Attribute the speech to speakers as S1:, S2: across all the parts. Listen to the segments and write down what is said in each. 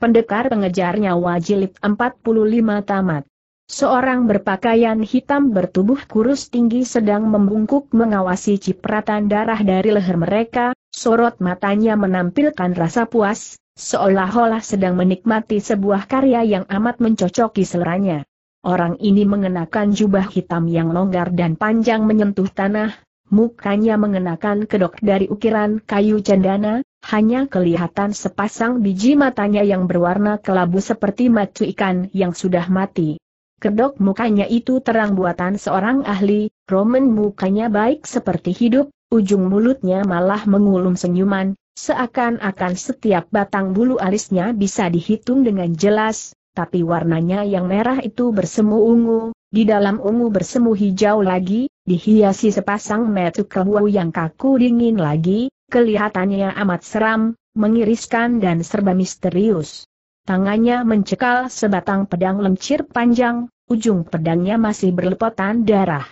S1: Pendekar pengejar nyawa jilid 45 tamat. Seorang berpakaian hitam bertubuh kurus tinggi sedang membungkuk mengawasi cipratan darah dari leher mereka, sorot matanya menampilkan rasa puas, seolah-olah sedang menikmati sebuah karya yang amat mencocoki seleranya. Orang ini mengenakan jubah hitam yang longgar dan panjang menyentuh tanah, Mukanya mengenakan kedok dari ukiran kayu cendana, hanya kelihatan sepasang biji matanya yang berwarna kelabu seperti mata ikan yang sudah mati. Kedok mukanya itu terang buatan seorang ahli, Roman mukanya baik seperti hidup, ujung mulutnya malah mengulum senyuman, seakan-akan setiap batang bulu alisnya bisa dihitung dengan jelas, tapi warnanya yang merah itu bersemu ungu, di dalam ungu bersemu hijau lagi, dihiasi sepasang metu kehuau yang kaku dingin lagi, kelihatannya amat seram, mengiriskan dan serba misterius. Tangannya mencekal sebatang pedang lencir panjang, ujung pedangnya masih berlepotan darah.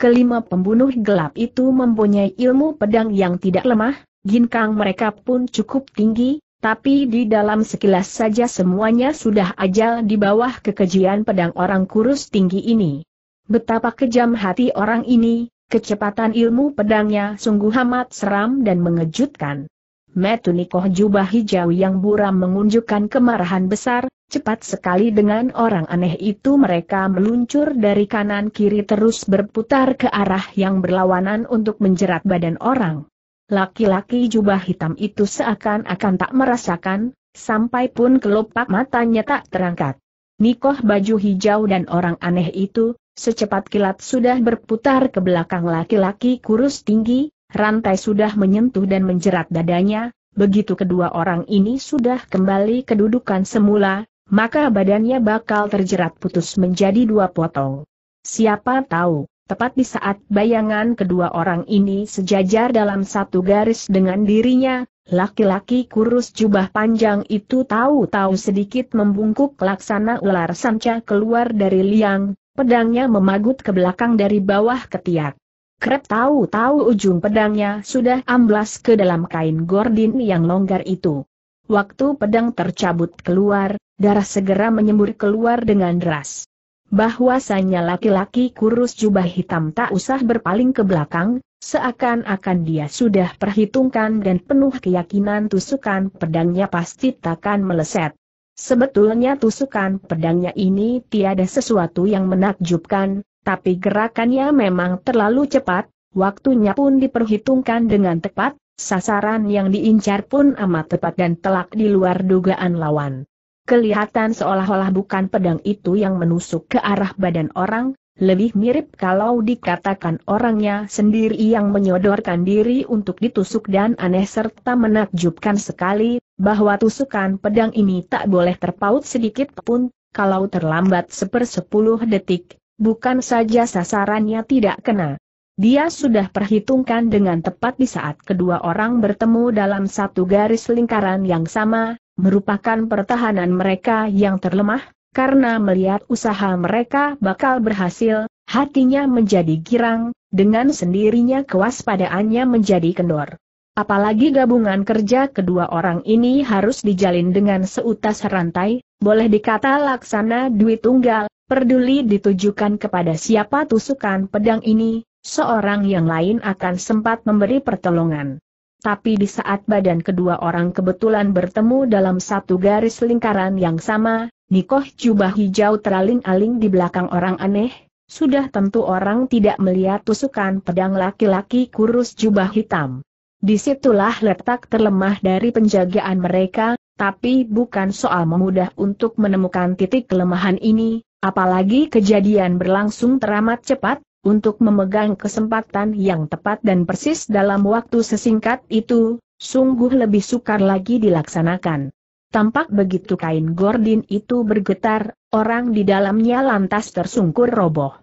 S1: Kelima pembunuh gelap itu mempunyai ilmu pedang yang tidak lemah, ginkang mereka pun cukup tinggi, tapi di dalam sekilas saja semuanya sudah ajal di bawah kekejian pedang orang kurus tinggi ini. Betapa kejam hati orang ini, kecepatan ilmu pedangnya sungguh amat seram dan mengejutkan. Metunikoh jubah hijau yang buram mengunjukkan kemarahan besar, cepat sekali dengan orang aneh itu mereka meluncur dari kanan kiri terus berputar ke arah yang berlawanan untuk menjerat badan orang. Laki-laki jubah hitam itu seakan-akan tak merasakan, sampai pun kelopak matanya tak terangkat. Nikoh baju hijau dan orang aneh itu, secepat kilat sudah berputar ke belakang laki-laki kurus tinggi, rantai sudah menyentuh dan menjerat dadanya, begitu kedua orang ini sudah kembali kedudukan semula, maka badannya bakal terjerat putus menjadi dua potong. Siapa tahu, Tepat di saat bayangan kedua orang ini sejajar dalam satu garis dengan dirinya, laki-laki kurus jubah panjang itu tahu-tahu sedikit membungkuk laksana ular sanca keluar dari liang, pedangnya memagut ke belakang dari bawah ketiak. Krep tahu-tahu ujung pedangnya sudah amblas ke dalam kain gordin yang longgar itu. Waktu pedang tercabut keluar, darah segera menyembur keluar dengan deras bahwasannya laki-laki kurus jubah hitam tak usah berpaling ke belakang, seakan-akan dia sudah perhitungkan dan penuh keyakinan tusukan pedangnya pasti takkan meleset. Sebetulnya tusukan pedangnya ini tiada sesuatu yang menakjubkan, tapi gerakannya memang terlalu cepat, waktunya pun diperhitungkan dengan tepat, sasaran yang diincar pun amat tepat dan telak di luar dugaan lawan. Kelihatan seolah-olah bukan pedang itu yang menusuk ke arah badan orang, lebih mirip kalau dikatakan orangnya sendiri yang menyodorkan diri untuk ditusuk dan aneh serta menakjubkan sekali, bahwa tusukan pedang ini tak boleh terpaut sedikit pun, kalau terlambat sepersepuluh detik, bukan saja sasarannya tidak kena. Dia sudah perhitungkan dengan tepat di saat kedua orang bertemu dalam satu garis lingkaran yang sama, merupakan pertahanan mereka yang terlemah, karena melihat usaha mereka bakal berhasil, hatinya menjadi girang, dengan sendirinya kewaspadaannya menjadi kendor. Apalagi gabungan kerja kedua orang ini harus dijalin dengan seutas rantai, boleh dikata laksana duit tunggal, peduli ditujukan kepada siapa tusukan pedang ini, seorang yang lain akan sempat memberi pertolongan tapi di saat badan kedua orang kebetulan bertemu dalam satu garis lingkaran yang sama, Nikoh jubah hijau teraling-aling di belakang orang aneh, sudah tentu orang tidak melihat tusukan pedang laki-laki kurus jubah hitam. Disitulah letak terlemah dari penjagaan mereka, tapi bukan soal memudah untuk menemukan titik kelemahan ini, apalagi kejadian berlangsung teramat cepat, untuk memegang kesempatan yang tepat dan persis dalam waktu sesingkat itu, sungguh lebih sukar lagi dilaksanakan. Tampak begitu kain gordin itu bergetar, orang di dalamnya lantas tersungkur roboh.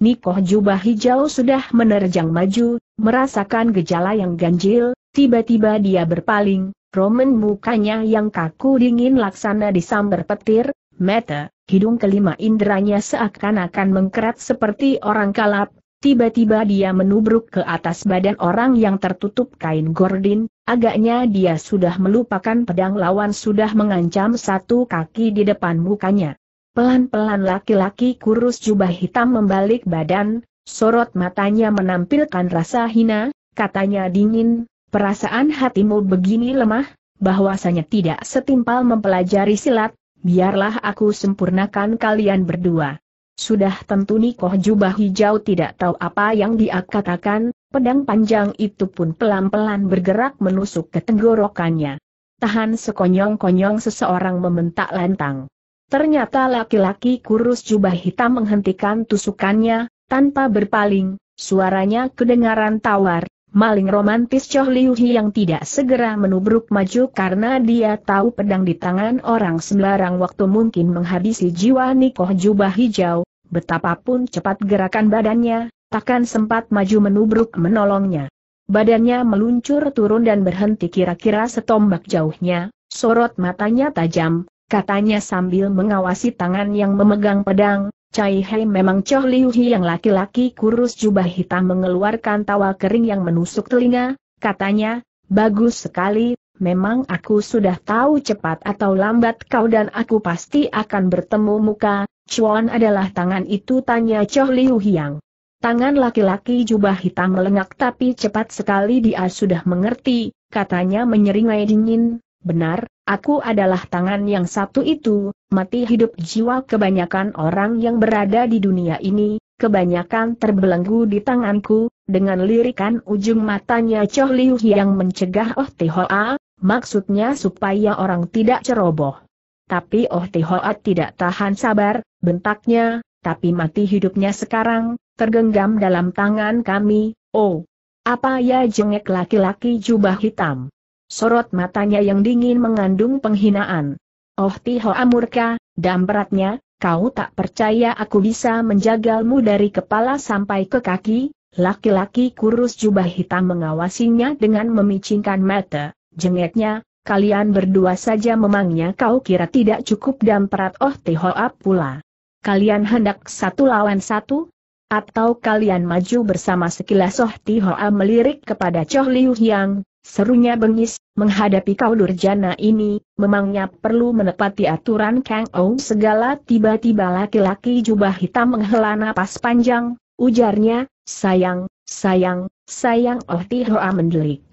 S1: Nikoh jubah hijau sudah menerjang maju, merasakan gejala yang ganjil, tiba-tiba dia berpaling, Roman mukanya yang kaku dingin laksana disambar petir, Meta, hidung kelima inderanya seakan-akan mengkerat seperti orang kalap, tiba-tiba dia menubruk ke atas badan orang yang tertutup kain gordin. agaknya dia sudah melupakan pedang lawan sudah mengancam satu kaki di depan mukanya. Pelan-pelan laki-laki kurus jubah hitam membalik badan, sorot matanya menampilkan rasa hina, katanya dingin, perasaan hatimu begini lemah, bahwasanya tidak setimpal mempelajari silat, biarlah aku sempurnakan kalian berdua. Sudah tentu niko Jubah Hijau tidak tahu apa yang dia katakan, pedang panjang itu pun pelan-pelan bergerak menusuk ke tenggorokannya. Tahan sekonyong-konyong seseorang membentak lantang. Ternyata laki-laki kurus jubah hitam menghentikan tusukannya, tanpa berpaling, suaranya kedengaran tawar, Maling romantis Choh Liu Hi yang tidak segera menubruk maju karena dia tahu pedang di tangan orang sembarang waktu mungkin menghabisi jiwa Nikoh Jubah Hijau, betapapun cepat gerakan badannya, takkan sempat maju menubruk menolongnya. Badannya meluncur turun dan berhenti kira-kira setombak jauhnya, sorot matanya tajam, katanya sambil mengawasi tangan yang memegang pedang, Cai Hei memang Choh Liu Hi yang laki-laki kurus jubah hitam mengeluarkan tawa kering yang menusuk telinga, katanya, bagus sekali, memang aku sudah tahu cepat atau lambat kau dan aku pasti akan bertemu muka, Chuan adalah tangan itu tanya Choh Liu Hiang. Tangan laki-laki jubah hitam melengak tapi cepat sekali dia sudah mengerti, katanya menyeringai dingin, benar, Aku adalah tangan yang satu itu, mati hidup jiwa kebanyakan orang yang berada di dunia ini, kebanyakan terbelenggu di tanganku, dengan lirikan ujung matanya Choh Liu yang mencegah Oh Tihoa, maksudnya supaya orang tidak ceroboh. Tapi Oh Tihoa tidak tahan sabar, bentaknya, tapi mati hidupnya sekarang, tergenggam dalam tangan kami, oh. Apa ya jengek laki-laki jubah hitam? sorot matanya yang dingin mengandung penghinaan. Oh Tiho Amurka, damperatnya, kau tak percaya aku bisa menjagalmu dari kepala sampai ke kaki, laki-laki kurus jubah hitam mengawasinya dengan memicingkan mata, jengeknya, kalian berdua saja memangnya kau kira tidak cukup damperat Oh Tihoa pula. Kalian hendak satu lawan satu? Atau kalian maju bersama sekilas Oh Tihoa melirik kepada Choh Liu Hyang, Serunya bengis, menghadapi kau durjana ini, memangnya perlu menepati aturan Kang Ou segala tiba-tiba laki-laki jubah hitam menghela napas panjang, ujarnya, sayang, sayang, sayang Oh Tihoa mendelik.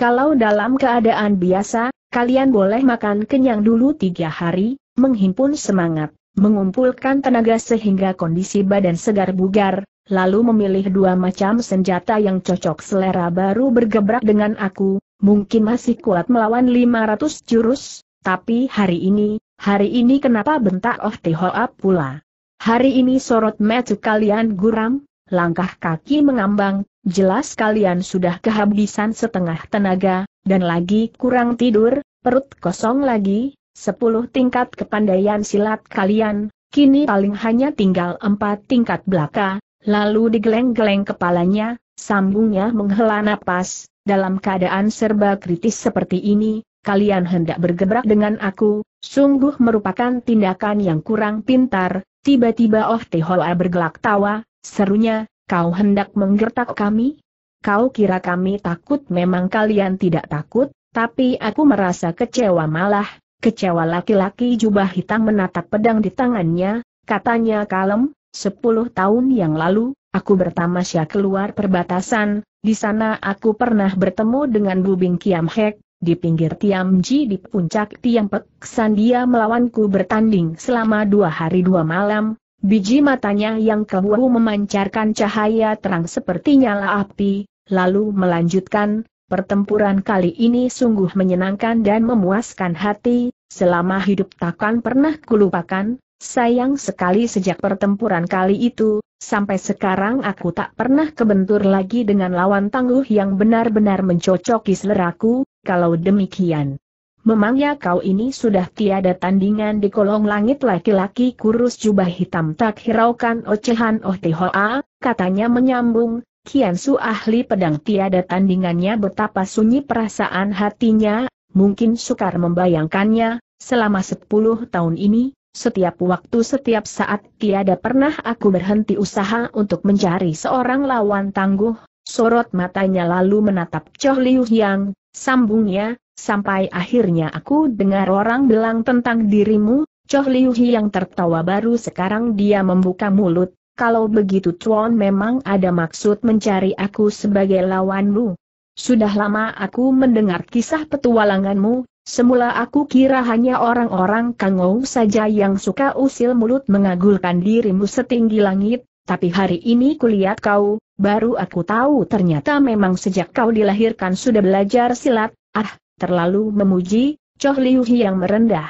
S1: Kalau dalam keadaan biasa, kalian boleh makan kenyang dulu tiga hari, menghimpun semangat, mengumpulkan tenaga sehingga kondisi badan segar bugar, lalu memilih dua macam senjata yang cocok selera baru bergebrak dengan aku, mungkin masih kuat melawan 500 jurus, tapi hari ini, hari ini kenapa bentak Oh Tihoap pula? Hari ini sorot metu kalian guram, langkah kaki mengambang, jelas kalian sudah kehabisan setengah tenaga, dan lagi kurang tidur, perut kosong lagi, sepuluh tingkat kepandaian silat kalian, kini paling hanya tinggal empat tingkat belaka, Lalu digeleng-geleng kepalanya, sambungnya menghela napas, dalam keadaan serba kritis seperti ini, kalian hendak bergebrak dengan aku, sungguh merupakan tindakan yang kurang pintar, tiba-tiba Oh Tehoa bergelak tawa, serunya, kau hendak menggertak kami? Kau kira kami takut memang kalian tidak takut, tapi aku merasa kecewa malah, kecewa laki-laki jubah hitam menatap pedang di tangannya, katanya kalem, Sepuluh tahun yang lalu, aku bertamasya keluar perbatasan, di sana aku pernah bertemu dengan Bubing Kiam Hek, di pinggir Tiam Ji di puncak Tiam Pek. Sandia melawanku bertanding selama dua hari dua malam, biji matanya yang kebuahu memancarkan cahaya terang seperti nyala api, lalu melanjutkan, pertempuran kali ini sungguh menyenangkan dan memuaskan hati, selama hidup takkan pernah kulupakan, Sayang sekali sejak pertempuran kali itu, sampai sekarang aku tak pernah kebentur lagi dengan lawan tangguh yang benar-benar mencocoki seleraku, kalau demikian. Memangnya kau ini sudah tiada tandingan di kolong langit laki-laki kurus jubah hitam tak hiraukan ocehan oh tihoa, katanya menyambung, Kian Su ahli pedang tiada tandingannya betapa sunyi perasaan hatinya, mungkin sukar membayangkannya, selama sepuluh tahun ini, setiap waktu setiap saat tiada pernah aku berhenti usaha untuk mencari seorang lawan tangguh, sorot matanya lalu menatap Choh Liu Yang, sambungnya, sampai akhirnya aku dengar orang bilang tentang dirimu, Choh Liu Yang tertawa baru sekarang dia membuka mulut, kalau begitu Chuan memang ada maksud mencari aku sebagai lawanmu. Sudah lama aku mendengar kisah petualanganmu, Semula aku kira hanya orang-orang kangou saja yang suka usil mulut mengagulkan dirimu setinggi langit, tapi hari ini kulihat kau, baru aku tahu ternyata memang sejak kau dilahirkan sudah belajar silat, ah, terlalu memuji, Choh Liu yang merendah.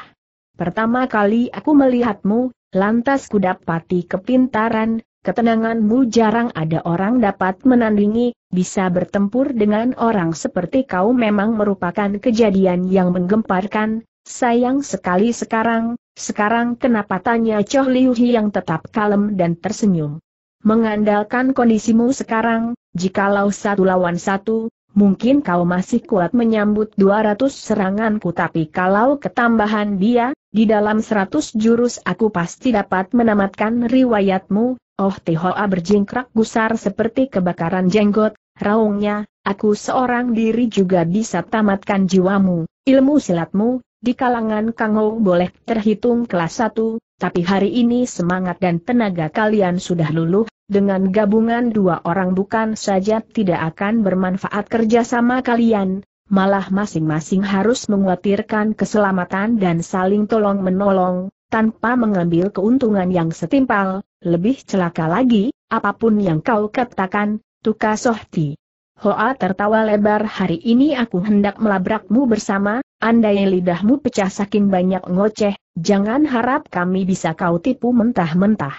S1: Pertama kali aku melihatmu, lantas ku kepintaran, Ketenanganmu jarang ada orang dapat menandingi, bisa bertempur dengan orang seperti kau memang merupakan kejadian yang menggemparkan, sayang sekali sekarang, sekarang kenapa tanya Choh Liu Hi yang tetap kalem dan tersenyum. Mengandalkan kondisimu sekarang, jikalau satu lawan satu, mungkin kau masih kuat menyambut 200 seranganku tapi kalau ketambahan dia, di dalam 100 jurus aku pasti dapat menamatkan riwayatmu, Oh Tihoa berjingkrak gusar seperti kebakaran jenggot, raungnya, aku seorang diri juga bisa tamatkan jiwamu, ilmu silatmu, di kalangan Ou boleh terhitung kelas satu. tapi hari ini semangat dan tenaga kalian sudah luluh, dengan gabungan dua orang bukan saja tidak akan bermanfaat kerjasama kalian, malah masing-masing harus menguatirkan keselamatan dan saling tolong-menolong, tanpa mengambil keuntungan yang setimpal, lebih celaka lagi, apapun yang kau katakan, Tuka Sohti. Hoa tertawa lebar hari ini aku hendak melabrakmu bersama, andai lidahmu pecah saking banyak ngoceh, jangan harap kami bisa kau tipu mentah-mentah.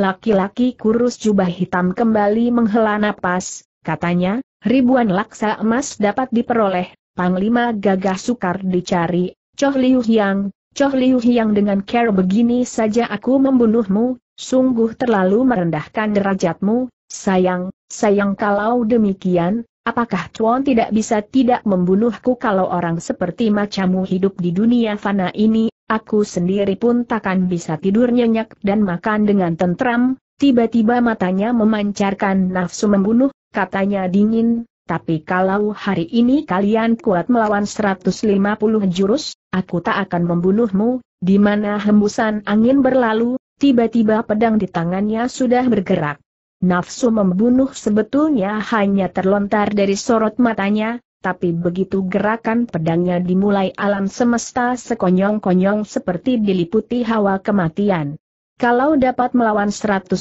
S1: Laki-laki kurus jubah hitam kembali menghela napas, katanya, ribuan laksa emas dapat diperoleh, Panglima gagah sukar dicari, Choh Liu Yang, Choh Liu Hiang dengan care begini saja aku membunuhmu, sungguh terlalu merendahkan derajatmu, sayang, sayang kalau demikian, apakah Chuan tidak bisa tidak membunuhku kalau orang seperti macammu hidup di dunia fana ini, aku sendiri pun takkan bisa tidur nyenyak dan makan dengan tentram, tiba-tiba matanya memancarkan nafsu membunuh, katanya dingin, tapi kalau hari ini kalian kuat melawan 150 jurus, aku tak akan membunuhmu, di mana hembusan angin berlalu, tiba-tiba pedang di tangannya sudah bergerak. Nafsu membunuh sebetulnya hanya terlontar dari sorot matanya, tapi begitu gerakan pedangnya dimulai alam semesta sekonyong-konyong seperti diliputi hawa kematian. Kalau dapat melawan 150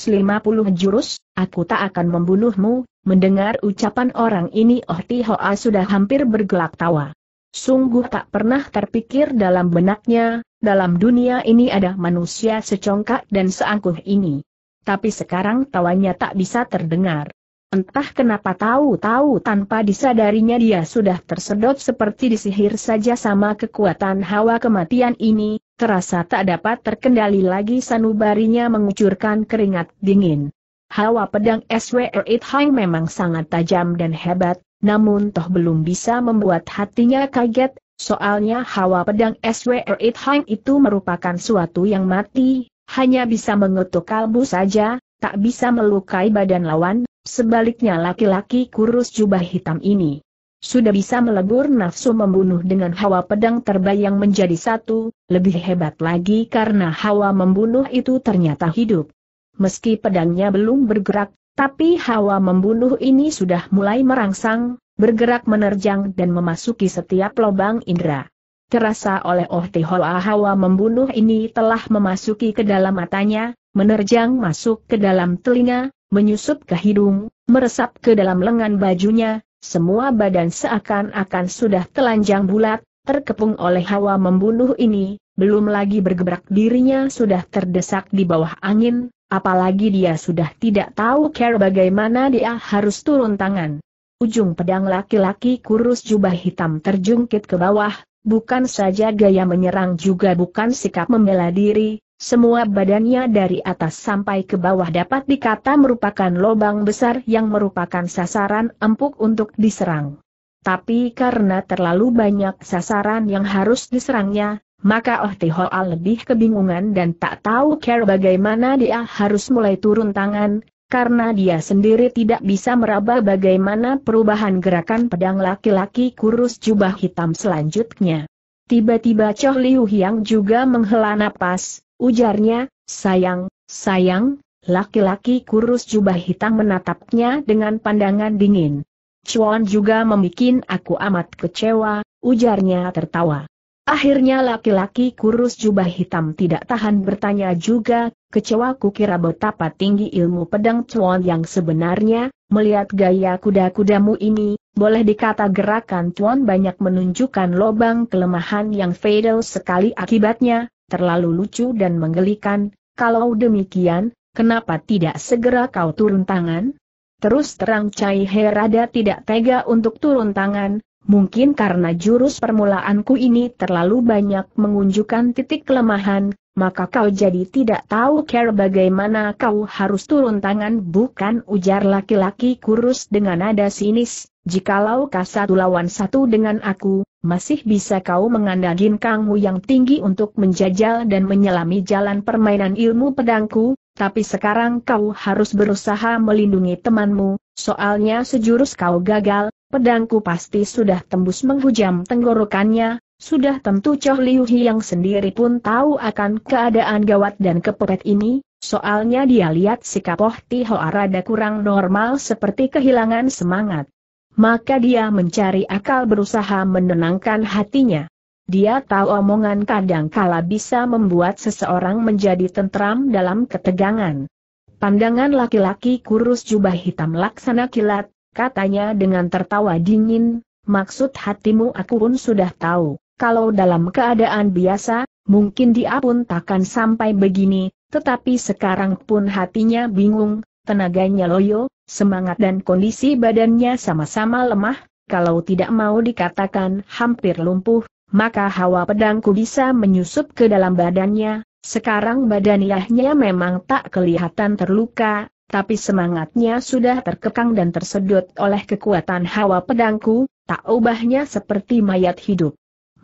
S1: jurus, aku tak akan membunuhmu, Mendengar ucapan orang ini Oh Hoa sudah hampir bergelak tawa. Sungguh tak pernah terpikir dalam benaknya, dalam dunia ini ada manusia secongkak dan seangkuh ini. Tapi sekarang tawanya tak bisa terdengar. Entah kenapa tahu-tahu tanpa disadarinya dia sudah tersedot seperti disihir saja sama kekuatan hawa kematian ini, terasa tak dapat terkendali lagi sanubarinya mengucurkan keringat dingin. Hawa pedang SWR It memang sangat tajam dan hebat, namun toh belum bisa membuat hatinya kaget, soalnya hawa pedang SWR It itu merupakan suatu yang mati, hanya bisa mengetuk kalbu saja, tak bisa melukai badan lawan, sebaliknya laki-laki kurus jubah hitam ini sudah bisa melebur nafsu membunuh dengan hawa pedang terbayang menjadi satu, lebih hebat lagi karena hawa membunuh itu ternyata hidup meski pedangnya belum bergerak, tapi hawa membunuh ini sudah mulai merangsang, bergerak menerjang dan memasuki setiap lubang indera. Terasa oleh Oh hawa membunuh ini telah memasuki ke dalam matanya, menerjang masuk ke dalam telinga, menyusup ke hidung, meresap ke dalam lengan bajunya, semua badan seakan-akan sudah telanjang bulat, terkepung oleh hawa membunuh ini, belum lagi bergebrak dirinya sudah terdesak di bawah angin, Apalagi dia sudah tidak tahu care bagaimana dia harus turun tangan. Ujung pedang laki-laki kurus jubah hitam terjungkit ke bawah, bukan saja gaya menyerang juga bukan sikap membela diri, semua badannya dari atas sampai ke bawah dapat dikata merupakan lobang besar yang merupakan sasaran empuk untuk diserang. Tapi karena terlalu banyak sasaran yang harus diserangnya, maka Oh Tihoal lebih kebingungan dan tak tahu cara bagaimana dia harus mulai turun tangan, karena dia sendiri tidak bisa meraba bagaimana perubahan gerakan pedang laki-laki kurus jubah hitam selanjutnya. Tiba-tiba Choh Liu Hiang juga menghela napas, ujarnya, sayang, sayang, laki-laki kurus jubah hitam menatapnya dengan pandangan dingin. Chuan juga membuat aku amat kecewa, ujarnya tertawa. Akhirnya laki-laki kurus jubah hitam tidak tahan bertanya juga, kecewa kira betapa tinggi ilmu pedang cuan yang sebenarnya, melihat gaya kuda-kudamu ini, boleh dikata gerakan cuan banyak menunjukkan lobang kelemahan yang fatal sekali akibatnya, terlalu lucu dan menggelikan, kalau demikian, kenapa tidak segera kau turun tangan? Terus terang Cai Herada tidak tega untuk turun tangan, Mungkin karena jurus permulaanku ini terlalu banyak mengunjukkan titik kelemahan, maka kau jadi tidak tahu care bagaimana kau harus turun tangan bukan ujar laki-laki kurus dengan nada sinis, jikalau kau satu lawan satu dengan aku, masih bisa kau mengandalkan kamu yang tinggi untuk menjajal dan menyelami jalan permainan ilmu pedangku, tapi sekarang kau harus berusaha melindungi temanmu, soalnya sejurus kau gagal, pedangku pasti sudah tembus menghujam tenggorokannya, sudah tentu Choh Liu yang sendiri pun tahu akan keadaan gawat dan kepepet ini, soalnya dia lihat sikap Oh Tiho rada kurang normal seperti kehilangan semangat. Maka dia mencari akal berusaha menenangkan hatinya. Dia tahu omongan kadang kadangkala bisa membuat seseorang menjadi tentram dalam ketegangan. Pandangan laki-laki kurus jubah hitam laksana kilat, katanya dengan tertawa dingin, maksud hatimu aku pun sudah tahu, kalau dalam keadaan biasa, mungkin dia pun takkan sampai begini, tetapi sekarang pun hatinya bingung, tenaganya loyo, semangat dan kondisi badannya sama-sama lemah, kalau tidak mau dikatakan hampir lumpuh, maka hawa pedangku bisa menyusup ke dalam badannya, sekarang badan Yahnya memang tak kelihatan terluka, tapi semangatnya sudah terkekang dan tersedot oleh kekuatan hawa pedangku, tak ubahnya seperti mayat hidup.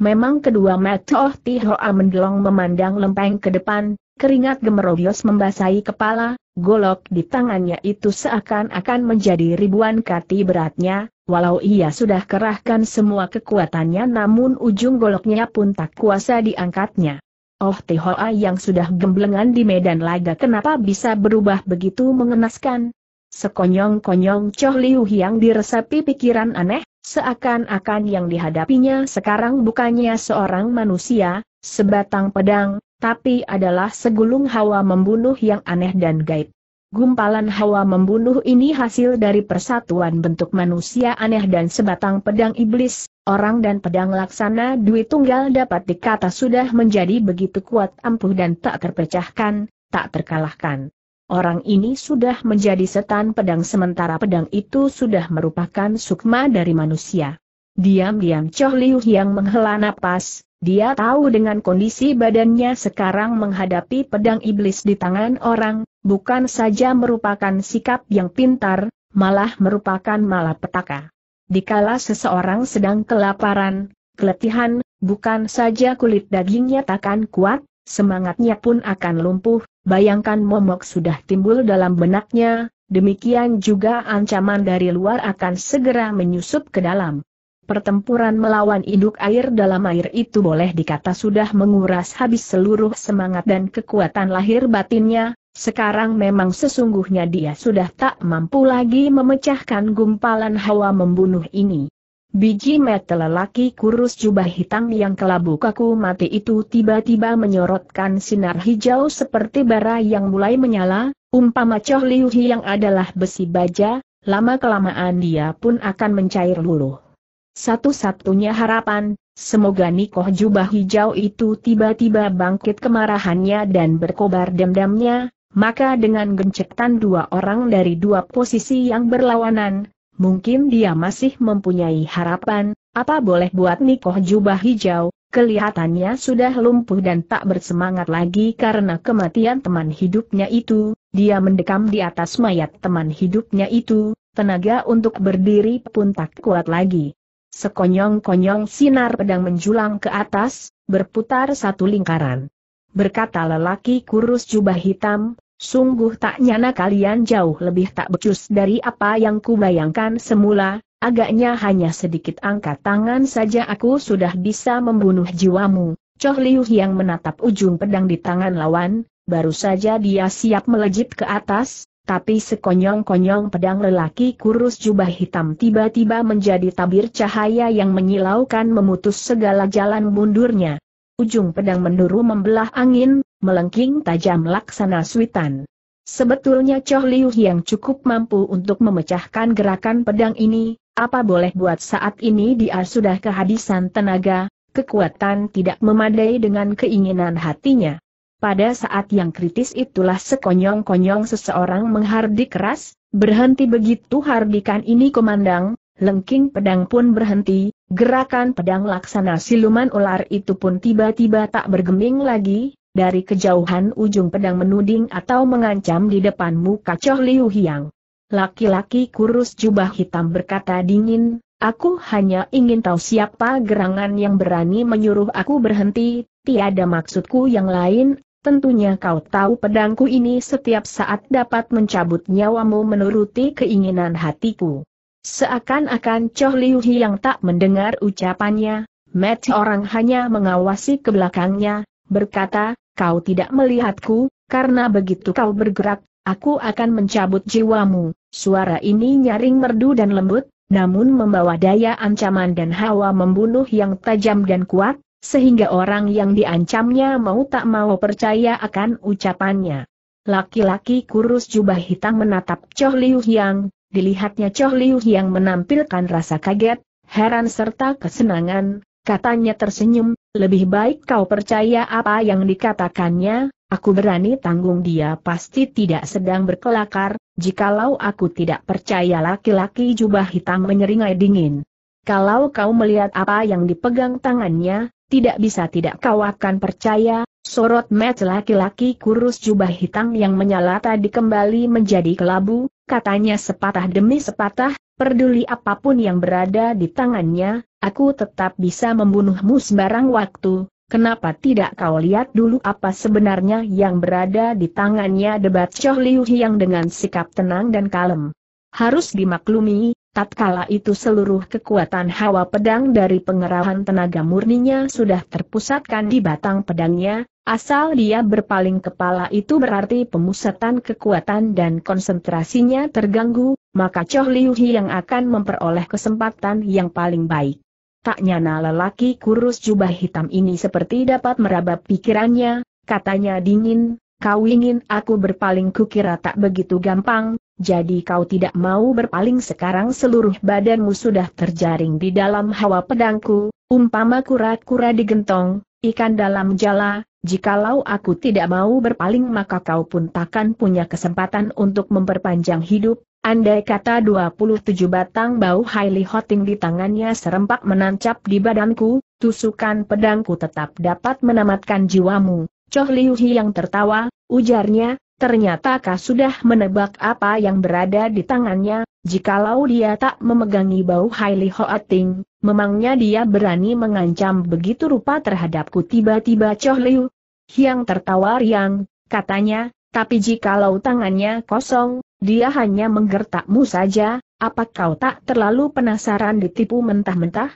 S1: Memang kedua mata Oh Tihoa mendelong memandang lempeng ke depan, keringat gemerobios membasahi kepala, golok di tangannya itu seakan-akan menjadi ribuan kati beratnya, Walau ia sudah kerahkan semua kekuatannya namun ujung goloknya pun tak kuasa diangkatnya. Oh Tihoa yang sudah gemblengan di medan laga kenapa bisa berubah begitu mengenaskan? Sekonyong-konyong Choh Liu Hiang diresapi pikiran aneh, seakan-akan yang dihadapinya sekarang bukannya seorang manusia, sebatang pedang, tapi adalah segulung hawa membunuh yang aneh dan gaib. Gumpalan hawa membunuh ini hasil dari persatuan bentuk manusia aneh dan sebatang pedang iblis, orang dan pedang laksana duit tunggal dapat dikata sudah menjadi begitu kuat ampuh dan tak terpecahkan, tak terkalahkan. Orang ini sudah menjadi setan pedang sementara pedang itu sudah merupakan sukma dari manusia. Diam-diam Choh Liu yang menghela napas, dia tahu dengan kondisi badannya sekarang menghadapi pedang iblis di tangan orang, bukan saja merupakan sikap yang pintar, malah merupakan malapetaka. Dikala seseorang sedang kelaparan, keletihan, bukan saja kulit dagingnya takkan kuat, semangatnya pun akan lumpuh, bayangkan momok sudah timbul dalam benaknya, demikian juga ancaman dari luar akan segera menyusup ke dalam. Pertempuran melawan induk air dalam air itu boleh dikata sudah menguras habis seluruh semangat dan kekuatan lahir batinnya, sekarang memang sesungguhnya dia sudah tak mampu lagi memecahkan gumpalan hawa membunuh ini. Biji mata lelaki kurus jubah hitam yang kelabu kaku mati itu tiba-tiba menyorotkan sinar hijau seperti bara yang mulai menyala, umpama Choh Liu Hi yang adalah besi baja, lama-kelamaan dia pun akan mencair luluh. Satu-satunya harapan, semoga Nikoh jubah hijau itu tiba-tiba bangkit kemarahannya dan berkobar dendamnya, maka dengan gencetan dua orang dari dua posisi yang berlawanan, mungkin dia masih mempunyai harapan, apa boleh buat Nikoh jubah hijau, kelihatannya sudah lumpuh dan tak bersemangat lagi karena kematian teman hidupnya itu, dia mendekam di atas mayat teman hidupnya itu, tenaga untuk berdiri pun tak kuat lagi. Sekonyong-konyong sinar pedang menjulang ke atas, berputar satu lingkaran berkata lelaki kurus jubah hitam, Sungguh tak nyana kalian jauh lebih tak becus dari apa yang kubayangkan semula, agaknya hanya sedikit angkat tangan saja aku sudah bisa membunuh jiwamu. Choh Liu yang menatap ujung pedang di tangan lawan, baru saja dia siap melejit ke atas, tapi sekonyong-konyong pedang lelaki kurus jubah hitam tiba-tiba menjadi tabir cahaya yang menyilaukan memutus segala jalan mundurnya. Ujung pedang menurun membelah angin, melengking tajam laksana suitan. Sebetulnya Choh Liu yang cukup mampu untuk memecahkan gerakan pedang ini, apa boleh buat saat ini dia sudah kehabisan tenaga, kekuatan tidak memadai dengan keinginan hatinya. Pada saat yang kritis itulah sekonyong-konyong seseorang menghardik keras, berhenti begitu hardikan ini komandang, lengking pedang pun berhenti, gerakan pedang laksana siluman ular itu pun tiba-tiba tak bergeming lagi, dari kejauhan ujung pedang menuding atau mengancam di depan muka Choh Liu Hiang. Laki-laki kurus jubah hitam berkata dingin, Aku hanya ingin tahu siapa gerangan yang berani menyuruh aku berhenti, tiada maksudku yang lain, tentunya kau tahu pedangku ini setiap saat dapat mencabut nyawamu menuruti keinginan hatiku. Seakan-akan Choh Liu yang tak mendengar ucapannya, Matt orang hanya mengawasi ke belakangnya, berkata, kau tidak melihatku, karena begitu kau bergerak, aku akan mencabut jiwamu. Suara ini nyaring merdu dan lembut, namun membawa daya ancaman dan hawa membunuh yang tajam dan kuat, sehingga orang yang diancamnya mau tak mau percaya akan ucapannya. Laki-laki kurus jubah hitam menatap Choh Liu Yang, dilihatnya Choh Liu Yang menampilkan rasa kaget, heran serta kesenangan, katanya tersenyum, lebih baik kau percaya apa yang dikatakannya, aku berani tanggung dia pasti tidak sedang berkelakar, jikalau aku tidak percaya laki-laki jubah hitam menyeringai dingin. Kalau kau melihat apa yang dipegang tangannya, tidak bisa tidak kau akan percaya, sorot match laki-laki kurus jubah hitam yang menyala tadi kembali menjadi kelabu, katanya sepatah demi sepatah, peduli apapun yang berada di tangannya, Aku tetap bisa membunuhmu sembarang waktu, kenapa tidak kau lihat dulu apa sebenarnya yang berada di tangannya debat Choh Liu Hiang dengan sikap tenang dan kalem. Harus dimaklumi, tatkala itu seluruh kekuatan hawa pedang dari pengerahan tenaga murninya sudah terpusatkan di batang pedangnya, asal dia berpaling kepala itu berarti pemusatan kekuatan dan konsentrasinya terganggu, maka Choh Liu Hiang akan memperoleh kesempatan yang paling baik. Tak nyana lelaki kurus jubah hitam ini seperti dapat meraba pikirannya, katanya dingin, kau ingin aku berpaling kukira tak begitu gampang, jadi kau tidak mau berpaling sekarang seluruh badanmu sudah terjaring di dalam hawa pedangku, umpama kura-kura digentong, ikan dalam jala, jikalau aku tidak mau berpaling maka kau pun takkan punya kesempatan untuk memperpanjang hidup, Andai kata 27 batang bau highly Hoting di tangannya serempak menancap di badanku, tusukan pedangku tetap dapat menamatkan jiwamu. Choh Liu yang tertawa, ujarnya, ternyata kau sudah menebak apa yang berada di tangannya, jikalau dia tak memegangi bau highly Hoting, memangnya dia berani mengancam begitu rupa terhadapku tiba-tiba Choh Liu. Hiang tertawa riang, katanya, tapi jikalau tangannya kosong, dia hanya menggertakmu saja, apa kau tak terlalu penasaran ditipu mentah-mentah?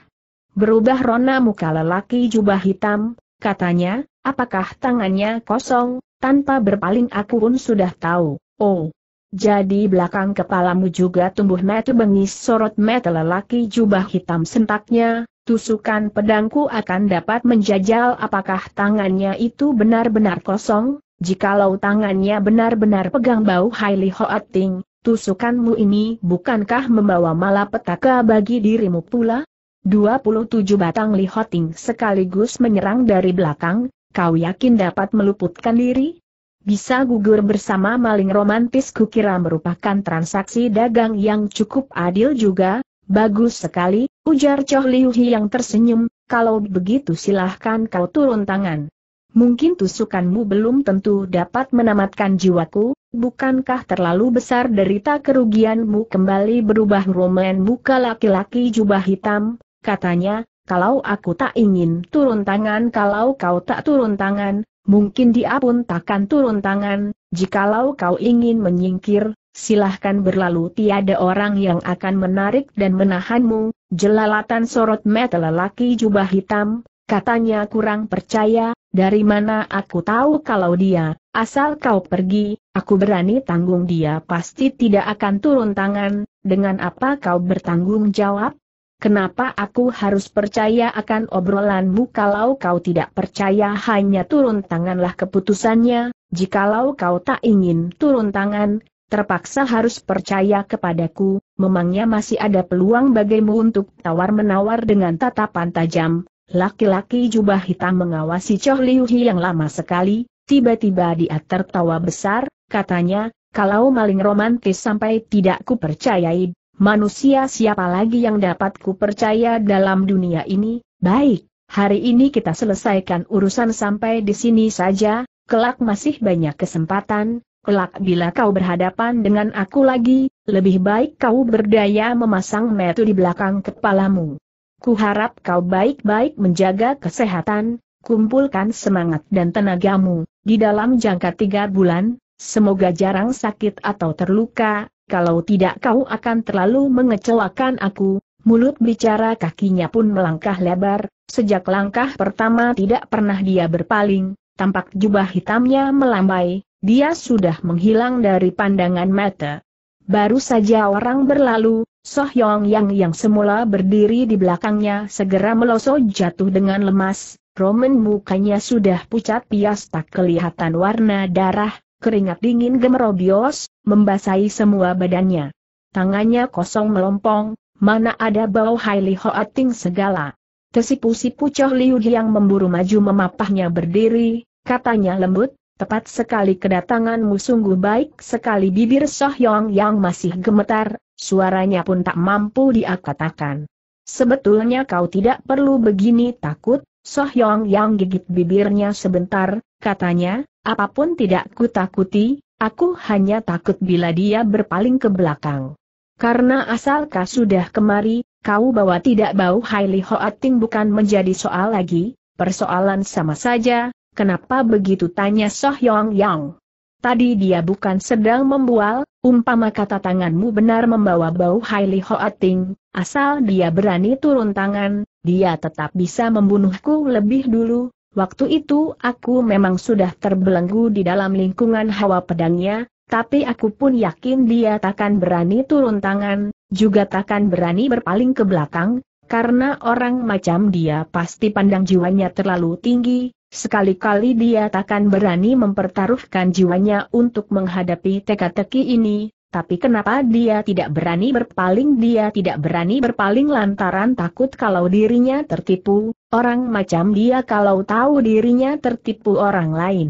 S1: Berubah rona muka lelaki jubah hitam, katanya, apakah tangannya kosong, tanpa berpaling aku pun sudah tahu, oh. Jadi belakang kepalamu juga tumbuh mata bengis sorot mata lelaki jubah hitam sentaknya, tusukan pedangku akan dapat menjajal apakah tangannya itu benar-benar kosong? Jikalau tangannya benar-benar pegang bau Hai Haili Ting, tusukanmu ini bukankah membawa malapetaka bagi dirimu pula? 27 batang Li Ting sekaligus menyerang dari belakang, kau yakin dapat meluputkan diri? Bisa gugur bersama maling romantis kukira merupakan transaksi dagang yang cukup adil juga, bagus sekali, ujar Choh Liu yang tersenyum, kalau begitu silahkan kau turun tangan. Mungkin tusukanmu belum tentu dapat menamatkan jiwaku, bukankah terlalu besar derita kerugianmu kembali berubah Roman muka laki-laki jubah hitam, katanya, kalau aku tak ingin turun tangan kalau kau tak turun tangan, mungkin dia pun takkan turun tangan, jikalau kau ingin menyingkir, silahkan berlalu tiada orang yang akan menarik dan menahanmu, jelalatan sorot mata lelaki jubah hitam, Katanya kurang percaya, dari mana aku tahu kalau dia, asal kau pergi, aku berani tanggung dia pasti tidak akan turun tangan, dengan apa kau bertanggung jawab? Kenapa aku harus percaya akan obrolanmu kalau kau tidak percaya hanya turun tanganlah keputusannya, jikalau kau tak ingin turun tangan, terpaksa harus percaya kepadaku, memangnya masih ada peluang bagimu untuk tawar-menawar dengan tatapan tajam, Laki-laki jubah hitam mengawasi Choh Liu Hi yang lama sekali, tiba-tiba dia tertawa besar, katanya, kalau maling romantis sampai tidak kupercayai, manusia siapa lagi yang dapat kupercaya dalam dunia ini, baik. Hari ini kita selesaikan urusan sampai di sini saja, kelak masih banyak kesempatan, kelak bila kau berhadapan dengan aku lagi, lebih baik kau berdaya memasang metu di belakang kepalamu. Kuharap kau baik-baik menjaga kesehatan, kumpulkan semangat dan tenagamu, di dalam jangka tiga bulan, semoga jarang sakit atau terluka, kalau tidak kau akan terlalu mengecewakan aku, mulut bicara kakinya pun melangkah lebar, sejak langkah pertama tidak pernah dia berpaling, tampak jubah hitamnya melambai, dia sudah menghilang dari pandangan mata, Baru saja orang berlalu, Soh Yong Yang yang semula berdiri di belakangnya segera melosot jatuh dengan lemas, Roman mukanya sudah pucat pias tak kelihatan warna darah, keringat dingin gemerobios, membasahi semua badannya. Tangannya kosong melompong, mana ada bau Haili Hoating segala. kesipu sipu Choh Liu yang memburu maju memapahnya berdiri, katanya lembut, Tepat sekali kedatanganmu sungguh baik sekali bibir Sohyong yang masih gemetar, suaranya pun tak mampu diakatakan. Sebetulnya kau tidak perlu begini takut, Sohyong yang gigit bibirnya sebentar, katanya, apapun tidak kutakuti, aku hanya takut bila dia berpaling ke belakang. Karena asal kau sudah kemari, kau bawa tidak bau Haili Hoating bukan menjadi soal lagi, persoalan sama saja, Kenapa begitu tanya Soh Yong Yang? Tadi dia bukan sedang membual, umpama kata tanganmu benar membawa bau Haili Hoating, asal dia berani turun tangan, dia tetap bisa membunuhku lebih dulu. Waktu itu aku memang sudah terbelenggu di dalam lingkungan hawa pedangnya, tapi aku pun yakin dia takkan berani turun tangan, juga takkan berani berpaling ke belakang, karena orang macam dia pasti pandang jiwanya terlalu tinggi, sekali-kali dia takkan berani mempertaruhkan jiwanya untuk menghadapi teka-teki ini, tapi kenapa dia tidak berani berpaling? Dia tidak berani berpaling lantaran takut kalau dirinya tertipu, orang macam dia kalau tahu dirinya tertipu orang lain.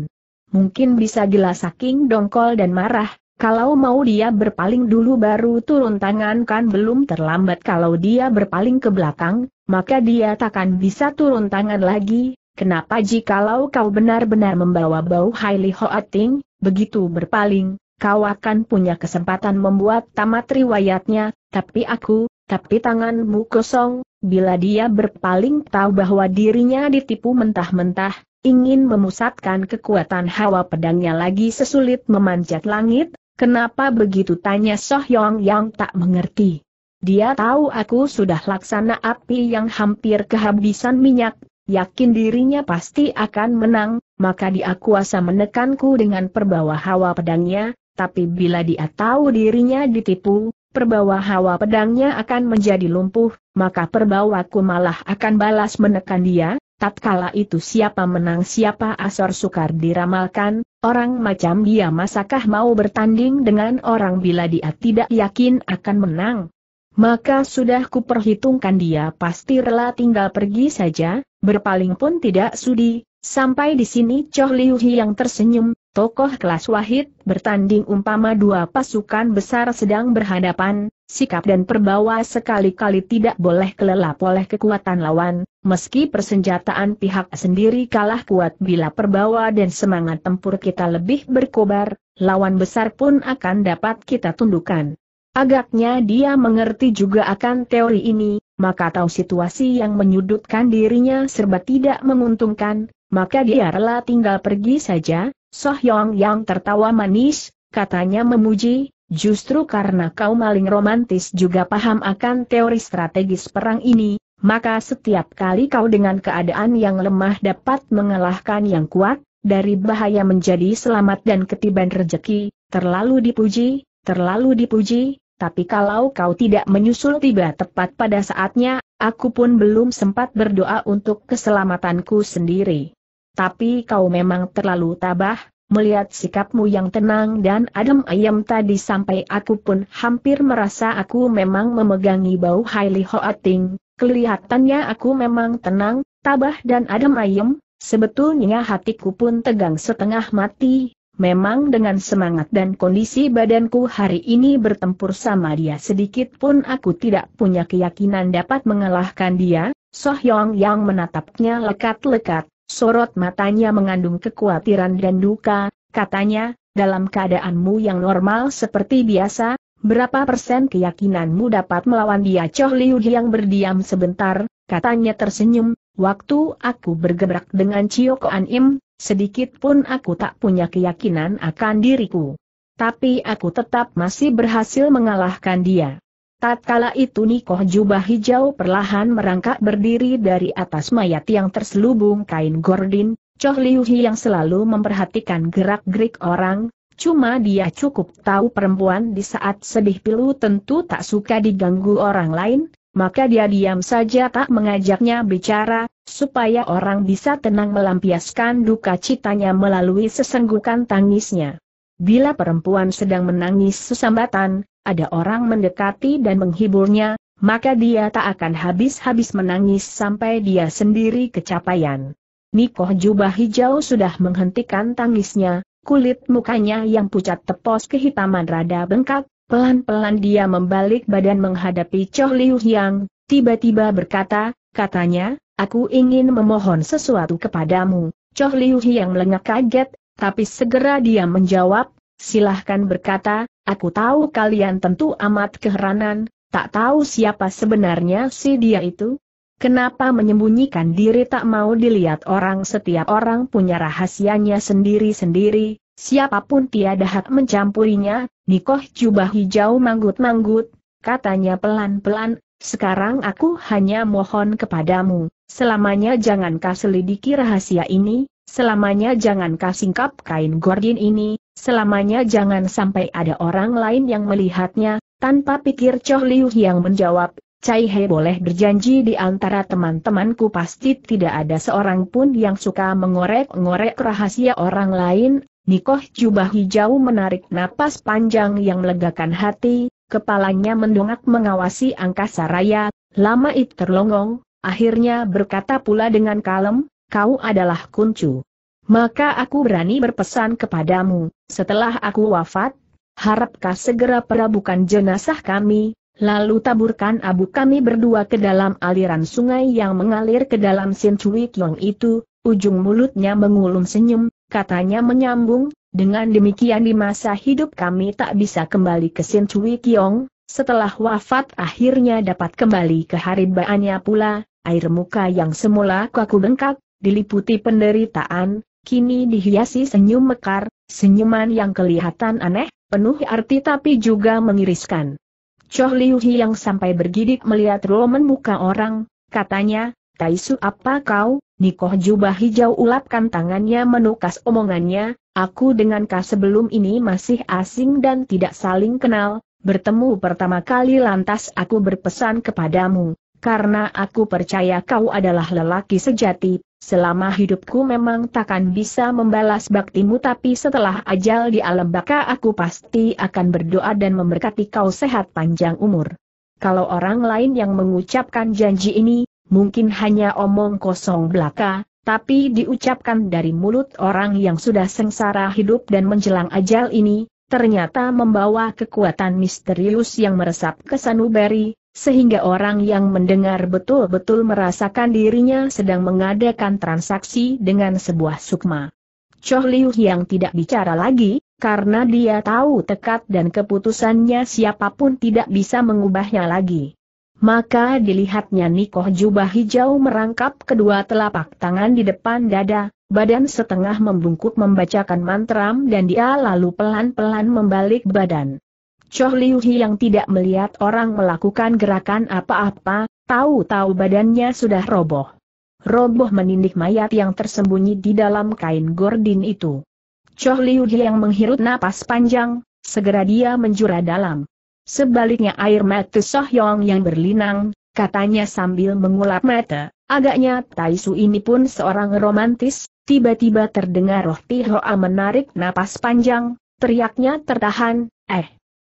S1: Mungkin bisa gila saking dongkol dan marah, kalau mau dia berpaling dulu baru turun tangan kan belum terlambat kalau dia berpaling ke belakang, maka dia takkan bisa turun tangan lagi. Kenapa jikalau kau benar-benar membawa bau Haili Hoating, begitu berpaling, kau akan punya kesempatan membuat tamat riwayatnya, tapi aku, tapi tanganmu kosong, bila dia berpaling tahu bahwa dirinya ditipu mentah-mentah, ingin memusatkan kekuatan hawa pedangnya lagi sesulit memanjat langit, Kenapa begitu tanya Sohyong yang tak mengerti. Dia tahu aku sudah laksana api yang hampir kehabisan minyak, yakin dirinya pasti akan menang, maka dia kuasa menekanku dengan perbawa hawa pedangnya, tapi bila dia tahu dirinya ditipu, perbawa hawa pedangnya akan menjadi lumpuh, maka perbawaku malah akan balas menekan dia, tatkala itu siapa menang siapa asor sukar diramalkan, orang macam dia masakah mau bertanding dengan orang bila dia tidak yakin akan menang. Maka sudah kuperhitungkan dia pasti rela tinggal pergi saja, berpaling pun tidak sudi, sampai di sini Choh Liu yang tersenyum, tokoh kelas wahid bertanding umpama dua pasukan besar sedang berhadapan, sikap dan perbawa sekali-kali tidak boleh kelelap oleh kekuatan lawan, meski persenjataan pihak sendiri kalah kuat bila perbawa dan semangat tempur kita lebih berkobar, lawan besar pun akan dapat kita tundukkan. Agaknya dia mengerti juga akan teori ini, maka tahu situasi yang menyudutkan dirinya serba tidak menguntungkan, maka dia rela tinggal pergi saja, Soh Yong yang tertawa manis, katanya memuji, Justru karena kau maling romantis juga paham akan teori strategis perang ini, maka setiap kali kau dengan keadaan yang lemah dapat mengalahkan yang kuat, dari bahaya menjadi selamat dan ketiban rejeki, terlalu dipuji, terlalu dipuji, tapi kalau kau tidak menyusul tiba tepat pada saatnya, aku pun belum sempat berdoa untuk keselamatanku sendiri. Tapi kau memang terlalu tabah, Melihat sikapmu yang tenang dan adem ayam tadi sampai aku pun hampir merasa aku memang memegangi bau Haili Hoating, kelihatannya aku memang tenang, tabah dan adem ayam. sebetulnya hatiku pun tegang setengah mati, memang dengan semangat dan kondisi badanku hari ini bertempur sama dia sedikit pun aku tidak punya keyakinan dapat mengalahkan dia, Soh Yong yang menatapnya lekat-lekat, Sorot matanya mengandung kekhawatiran dan duka, katanya, dalam keadaanmu yang normal seperti biasa, berapa persen keyakinanmu dapat melawan dia Choh Liu yang berdiam sebentar, katanya tersenyum, waktu aku bergebrak dengan Chio Koan Im, sedikit pun aku tak punya keyakinan akan diriku. Tapi aku tetap masih berhasil mengalahkan dia. Tatkala itu Nikoh jubah hijau perlahan merangkak berdiri dari atas mayat yang terselubung kain gordin, Choh Liu Hi yang selalu memperhatikan gerak-gerik orang, cuma dia cukup tahu perempuan di saat sedih pilu tentu tak suka diganggu orang lain, maka dia diam saja tak mengajaknya bicara, supaya orang bisa tenang melampiaskan duka citanya melalui sesenggukan tangisnya. Bila perempuan sedang menangis sesambatan, ada orang mendekati dan menghiburnya, maka dia tak akan habis-habis menangis sampai dia sendiri kecapaian. Nikoh jubah hijau sudah menghentikan tangisnya, kulit mukanya yang pucat tepos kehitaman rada bengkak, pelan-pelan dia membalik badan menghadapi Choh Liu Yang, tiba-tiba berkata, katanya, aku ingin memohon sesuatu kepadamu. Choh Liu Yang melengak kaget, tapi segera dia menjawab, silahkan berkata, Aku tahu kalian tentu amat keheranan, tak tahu siapa sebenarnya si dia itu. Kenapa menyembunyikan diri tak mau dilihat orang setiap orang punya rahasianya sendiri-sendiri, siapapun tiada hak mencampurinya, Nikoh jubah hijau manggut-manggut, katanya pelan-pelan, sekarang aku hanya mohon kepadamu, selamanya jangan kau selidiki rahasia ini, selamanya jangan kau singkap kain gordin ini, Selamanya jangan sampai ada orang lain yang melihatnya, tanpa pikir Choh Liu yang menjawab, Cai He boleh berjanji di antara teman-temanku pasti tidak ada seorang pun yang suka mengorek-ngorek rahasia orang lain, Nikoh jubah hijau menarik napas panjang yang melegakan hati, kepalanya mendongak mengawasi angkasa raya, lama itu terlongong, akhirnya berkata pula dengan kalem, kau adalah kuncu. Maka aku berani berpesan kepadamu, setelah aku wafat, harapkah segera perabukan jenazah kami, lalu taburkan abu kami berdua ke dalam aliran sungai yang mengalir ke dalam Cui Kyong itu, ujung mulutnya mengulum senyum, katanya menyambung, dengan demikian di masa hidup kami tak bisa kembali ke Cui Kyong, setelah wafat akhirnya dapat kembali ke haribaannya pula, air muka yang semula kaku bengkak, diliputi penderitaan, kini dihiasi senyum mekar, senyuman yang kelihatan aneh, penuh arti tapi juga mengiriskan. Choh Liu Hi yang sampai bergidik melihat roman muka orang, katanya, Taisu apa kau, Nikoh jubah hijau ulapkan tangannya menukas omongannya, aku dengan kau sebelum ini masih asing dan tidak saling kenal, bertemu pertama kali lantas aku berpesan kepadamu, karena aku percaya kau adalah lelaki sejati, Selama hidupku memang takkan bisa membalas baktimu tapi setelah ajal di alam baka aku pasti akan berdoa dan memberkati kau sehat panjang umur. Kalau orang lain yang mengucapkan janji ini, mungkin hanya omong kosong belaka, tapi diucapkan dari mulut orang yang sudah sengsara hidup dan menjelang ajal ini, ternyata membawa kekuatan misterius yang meresap ke sanubari, sehingga orang yang mendengar betul-betul merasakan dirinya sedang mengadakan transaksi dengan sebuah sukma. Choh Liu yang tidak bicara lagi, karena dia tahu tekad dan keputusannya siapapun tidak bisa mengubahnya lagi. Maka dilihatnya Nikoh jubah hijau merangkap kedua telapak tangan di depan dada, badan setengah membungkuk membacakan mantram dan dia lalu pelan-pelan membalik badan. Choh Liu Hi yang tidak melihat orang melakukan gerakan apa-apa, tahu-tahu badannya sudah roboh. Roboh menindik mayat yang tersembunyi di dalam kain gordin itu. Choh Liu Hi yang menghirup napas panjang, segera dia menjura dalam. Sebaliknya air mata Sohyong yang berlinang, katanya sambil mengulap mata, agaknya Taisu ini pun seorang romantis, tiba-tiba terdengar Roh Tihoa menarik napas panjang, teriaknya tertahan, eh,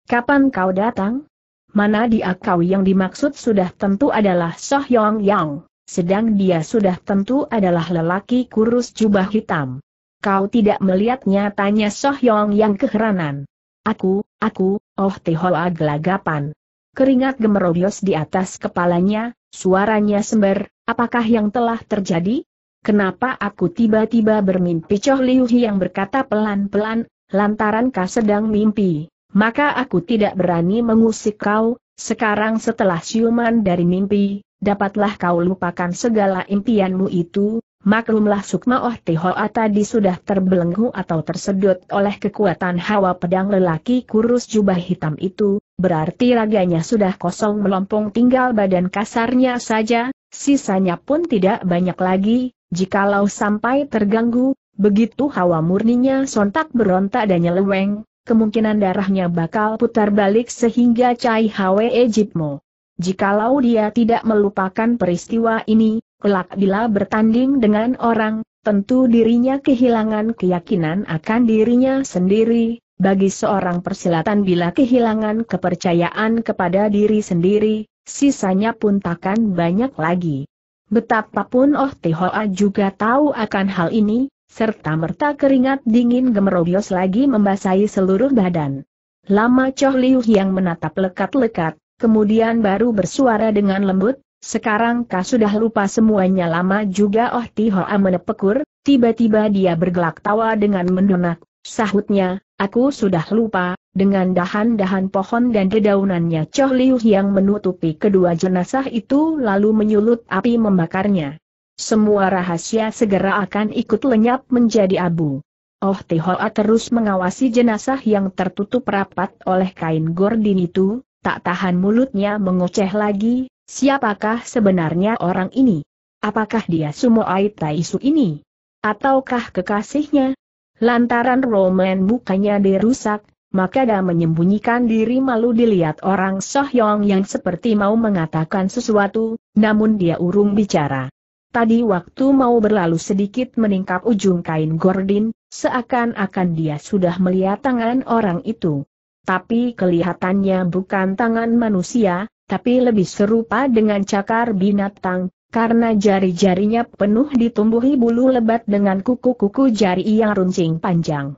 S1: Kapan kau datang? Mana dia kau yang dimaksud sudah tentu adalah Soh Yong Yang, sedang dia sudah tentu adalah lelaki kurus jubah hitam. Kau tidak melihatnya tanya Soh Yong Yang keheranan. Aku, aku, oh Tehoa gelagapan. Keringat gemerobios di atas kepalanya, suaranya sember, apakah yang telah terjadi? Kenapa aku tiba-tiba bermimpi Choh Liu yang berkata pelan-pelan, lantaran kau sedang mimpi? Maka aku tidak berani mengusik kau, sekarang setelah siuman dari mimpi, dapatlah kau lupakan segala impianmu itu, maklumlah Sukma Oh Tihoa tadi sudah terbelenggu atau tersedot oleh kekuatan hawa pedang lelaki kurus jubah hitam itu, berarti raganya sudah kosong melompong tinggal badan kasarnya saja, sisanya pun tidak banyak lagi, jikalau sampai terganggu, begitu hawa murninya sontak berontak dan nyeleweng, kemungkinan darahnya bakal putar balik sehingga Cai Hwe Ejipmo. Jikalau dia tidak melupakan peristiwa ini, kelak bila bertanding dengan orang, tentu dirinya kehilangan keyakinan akan dirinya sendiri, bagi seorang persilatan bila kehilangan kepercayaan kepada diri sendiri, sisanya pun takkan banyak lagi. Betapapun Oh Tihoa juga tahu akan hal ini, serta merta keringat dingin gemerobios lagi membasahi seluruh badan. Lama Choh Liu yang menatap lekat-lekat, kemudian baru bersuara dengan lembut, sekarang kah sudah lupa semuanya lama juga Oh Ti Hoa menepekur, tiba-tiba dia bergelak tawa dengan mendonak, sahutnya, aku sudah lupa, dengan dahan-dahan pohon dan dedaunannya Choh Liu yang menutupi kedua jenazah itu lalu menyulut api membakarnya semua rahasia segera akan ikut lenyap menjadi abu. Oh Tihoa terus mengawasi jenazah yang tertutup rapat oleh kain gordin itu, tak tahan mulutnya mengoceh lagi, siapakah sebenarnya orang ini? Apakah dia Sumoai Taisu ini? Ataukah kekasihnya? Lantaran Roman mukanya dirusak, maka dia menyembunyikan diri malu dilihat orang Sohyong yang seperti mau mengatakan sesuatu, namun dia urung bicara. Tadi waktu mau berlalu sedikit meningkap ujung kain gordin, seakan-akan dia sudah melihat tangan orang itu. Tapi kelihatannya bukan tangan manusia, tapi lebih serupa dengan cakar binatang, karena jari-jarinya penuh ditumbuhi bulu lebat dengan kuku-kuku jari yang runcing panjang.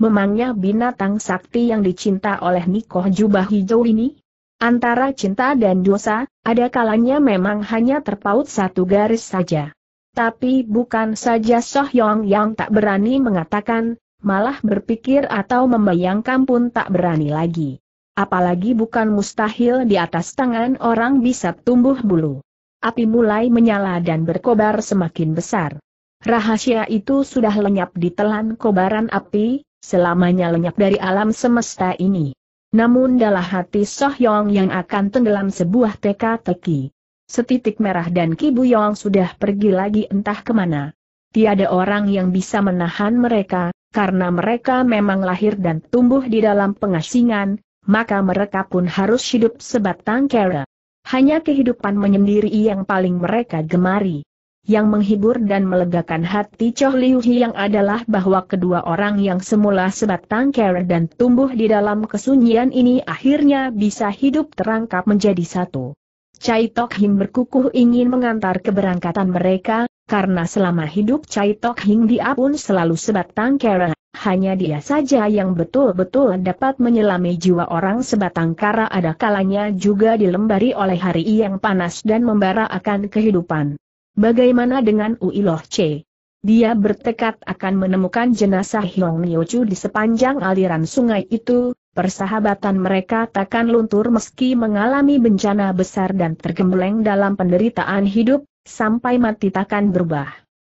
S1: Memangnya binatang sakti yang dicinta oleh Nikoh Jubah Hijau ini? Antara cinta dan dosa, ada kalanya memang hanya terpaut satu garis saja. Tapi bukan saja Sohyong yang tak berani mengatakan, malah berpikir atau membayangkan pun tak berani lagi. Apalagi bukan mustahil di atas tangan orang bisa tumbuh bulu. Api mulai menyala dan berkobar semakin besar. Rahasia itu sudah lenyap di telan kobaran api, selamanya lenyap dari alam semesta ini. Namun dalam hati Sohyong yang akan tenggelam sebuah teka-teki. Setitik merah dan Kibu Yong sudah pergi lagi entah kemana. Tiada orang yang bisa menahan mereka, karena mereka memang lahir dan tumbuh di dalam pengasingan, maka mereka pun harus hidup sebatang kera. Hanya kehidupan menyendiri yang paling mereka gemari. Yang menghibur dan melegakan hati Choh Liu yang adalah bahwa kedua orang yang semula sebatang kera dan tumbuh di dalam kesunyian ini akhirnya bisa hidup terangkap menjadi satu. Chai Tok Hing berkukuh ingin mengantar keberangkatan mereka, karena selama hidup Chai Tok Hing dia pun selalu sebatang kera. Hanya dia saja yang betul-betul dapat menyelami jiwa orang sebatang kara ada kalanya juga dilembari oleh hari yang panas dan membara akan kehidupan. Bagaimana dengan Uiloh Che? Dia bertekad akan menemukan jenazah Hyong Niochu di sepanjang aliran sungai itu, persahabatan mereka takkan luntur meski mengalami bencana besar dan tergembleng dalam penderitaan hidup, sampai mati takkan berubah.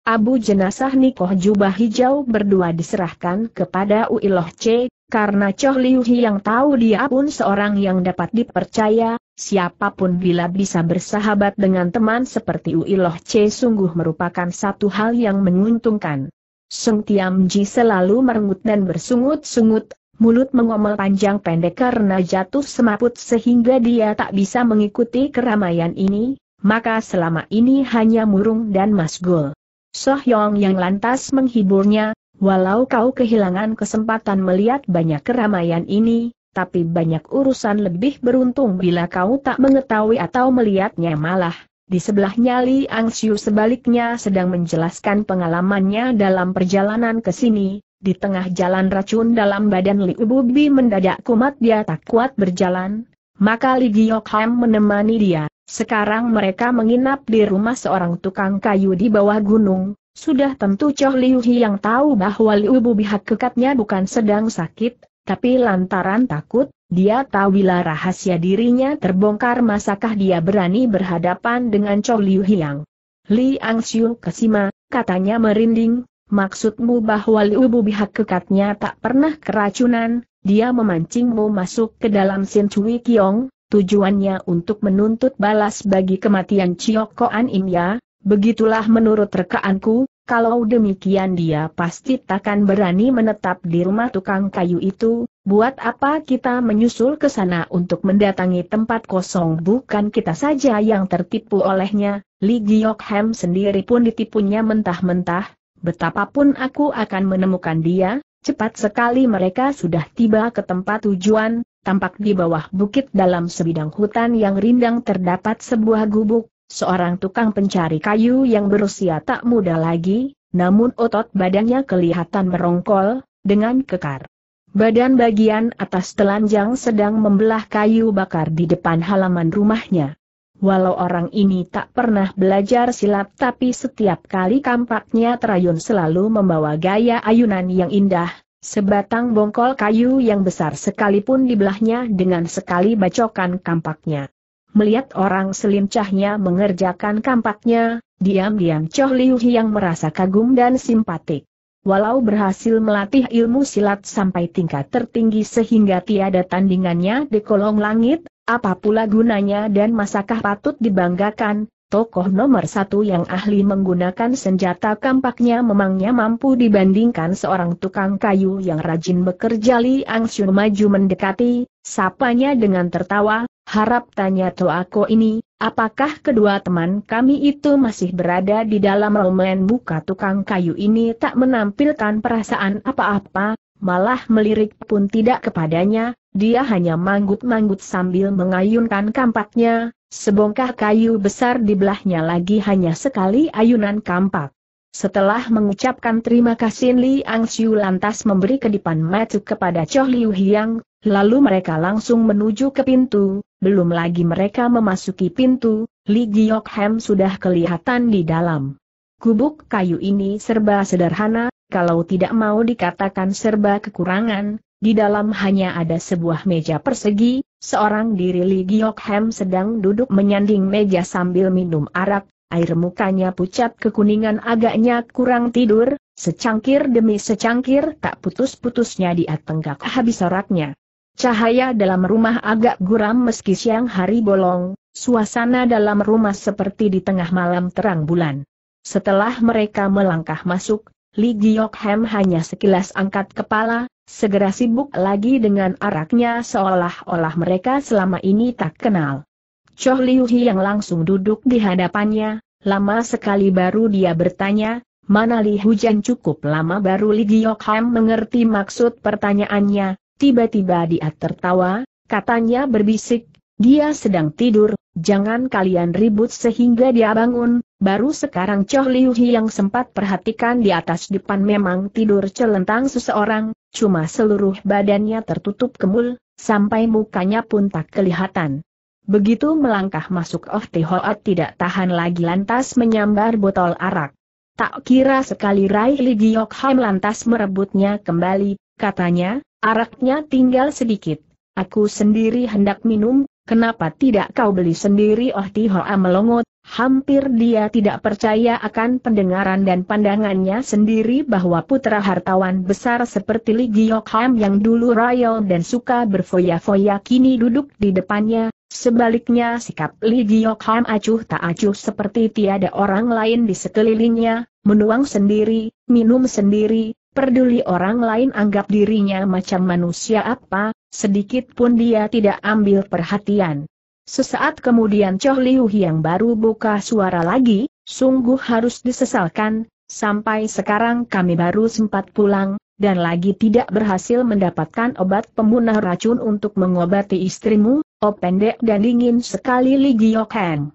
S1: Abu jenazah Nikoh Jubah Hijau berdua diserahkan kepada Uiloh Che, karena Choh Liu yang tahu dia pun seorang yang dapat dipercaya, siapapun bila bisa bersahabat dengan teman seperti Uiloh Che sungguh merupakan satu hal yang menguntungkan. Sung Tiam Ji selalu merengut dan bersungut-sungut, mulut mengomel panjang pendek karena jatuh semaput sehingga dia tak bisa mengikuti keramaian ini, maka selama ini hanya murung dan masgul. Soh Yong yang lantas menghiburnya, Walau kau kehilangan kesempatan melihat banyak keramaian ini, tapi banyak urusan lebih beruntung bila kau tak mengetahui atau melihatnya malah. Di sebelahnya Li Angsiu sebaliknya sedang menjelaskan pengalamannya dalam perjalanan ke sini, di tengah jalan racun dalam badan Li Ububi mendadak kumat dia tak kuat berjalan, maka Li Gyokham menemani dia. Sekarang mereka menginap di rumah seorang tukang kayu di bawah gunung, sudah tentu Choh Liu Hi yang tahu bahwa Liu Bu pihak kekatnya bukan sedang sakit, tapi lantaran takut, dia tahu bila rahasia dirinya terbongkar masakah dia berani berhadapan dengan Choh Liu yang. Li Ang Siu kesima, katanya merinding, maksudmu bahwa Liu Bu pihak kekatnya tak pernah keracunan, dia memancingmu masuk ke dalam Sin Cui Kiong, tujuannya untuk menuntut balas bagi kematian Chio Koan ya? Begitulah menurut rekaanku, kalau demikian dia pasti takkan berani menetap di rumah tukang kayu itu, buat apa kita menyusul ke sana untuk mendatangi tempat kosong bukan kita saja yang tertipu olehnya, Li Giokhem sendiri pun ditipunya mentah-mentah, betapapun aku akan menemukan dia, cepat sekali mereka sudah tiba ke tempat tujuan, tampak di bawah bukit dalam sebidang hutan yang rindang terdapat sebuah gubuk, seorang tukang pencari kayu yang berusia tak muda lagi, namun otot badannya kelihatan merongkol, dengan kekar. Badan bagian atas telanjang sedang membelah kayu bakar di depan halaman rumahnya. Walau orang ini tak pernah belajar silat tapi setiap kali kampaknya terayun selalu membawa gaya ayunan yang indah, sebatang bongkol kayu yang besar sekalipun dibelahnya dengan sekali bacokan kampaknya. Melihat orang selincahnya mengerjakan kampaknya, diam-diam Choh Liu yang merasa kagum dan simpatik. Walau berhasil melatih ilmu silat sampai tingkat tertinggi sehingga tiada tandingannya di kolong langit, apa pula gunanya dan masakah patut dibanggakan, Tokoh nomor satu yang ahli menggunakan senjata kampaknya memangnya mampu dibandingkan seorang tukang kayu yang rajin bekerja Li Angsu maju mendekati, sapanya dengan tertawa, harap tanya Toako ini, apakah kedua teman kami itu masih berada di dalam romen buka tukang kayu ini tak menampilkan perasaan apa-apa, malah melirik pun tidak kepadanya, dia hanya manggut-manggut sambil mengayunkan kampaknya, sebongkah kayu besar di belahnya lagi hanya sekali ayunan kampak. Setelah mengucapkan terima kasih Li Ang Xiu lantas memberi kedipan mata kepada Choh Liu Hiang, lalu mereka langsung menuju ke pintu, belum lagi mereka memasuki pintu, Li Giok Hem sudah kelihatan di dalam. Kubuk kayu ini serba sederhana, kalau tidak mau dikatakan serba kekurangan, di dalam hanya ada sebuah meja persegi, seorang diri Lee Li Ham sedang duduk menyanding meja sambil minum arak, air mukanya pucat kekuningan agaknya kurang tidur, secangkir demi secangkir tak putus-putusnya dia tenggak habis araknya. Cahaya dalam rumah agak guram meski siang hari bolong, suasana dalam rumah seperti di tengah malam terang bulan. Setelah mereka melangkah masuk, Li Giok Hem hanya sekilas angkat kepala, segera sibuk lagi dengan araknya seolah-olah mereka selama ini tak kenal. Choh Liu Hi yang langsung duduk di hadapannya, lama sekali baru dia bertanya, mana Li Hujan cukup lama baru Li Giok Hem mengerti maksud pertanyaannya, tiba-tiba dia tertawa, katanya berbisik, dia sedang tidur, Jangan kalian ribut sehingga dia bangun, baru sekarang Choh Liu yang sempat perhatikan di atas depan memang tidur celentang seseorang, cuma seluruh badannya tertutup kemul, sampai mukanya pun tak kelihatan. Begitu melangkah masuk Oh Tihoat tidak tahan lagi lantas menyambar botol arak. Tak kira sekali Rai Li Giok Ham lantas merebutnya kembali, katanya, araknya tinggal sedikit. Aku sendiri hendak minum, Kenapa tidak kau beli sendiri Oh Tihoa melongot, hampir dia tidak percaya akan pendengaran dan pandangannya sendiri bahwa putra hartawan besar seperti Li Giok yang dulu royal dan suka berfoya-foya kini duduk di depannya, sebaliknya sikap Li Giok acuh tak acuh seperti tiada orang lain di sekelilingnya, menuang sendiri, minum sendiri, peduli orang lain anggap dirinya macam manusia apa, Sedikit pun dia tidak ambil perhatian. Sesaat kemudian Choh Liu yang baru buka suara lagi, sungguh harus disesalkan, sampai sekarang kami baru sempat pulang, dan lagi tidak berhasil mendapatkan obat pembunuh racun untuk mengobati istrimu, Oh pendek dan dingin sekali Li Heng.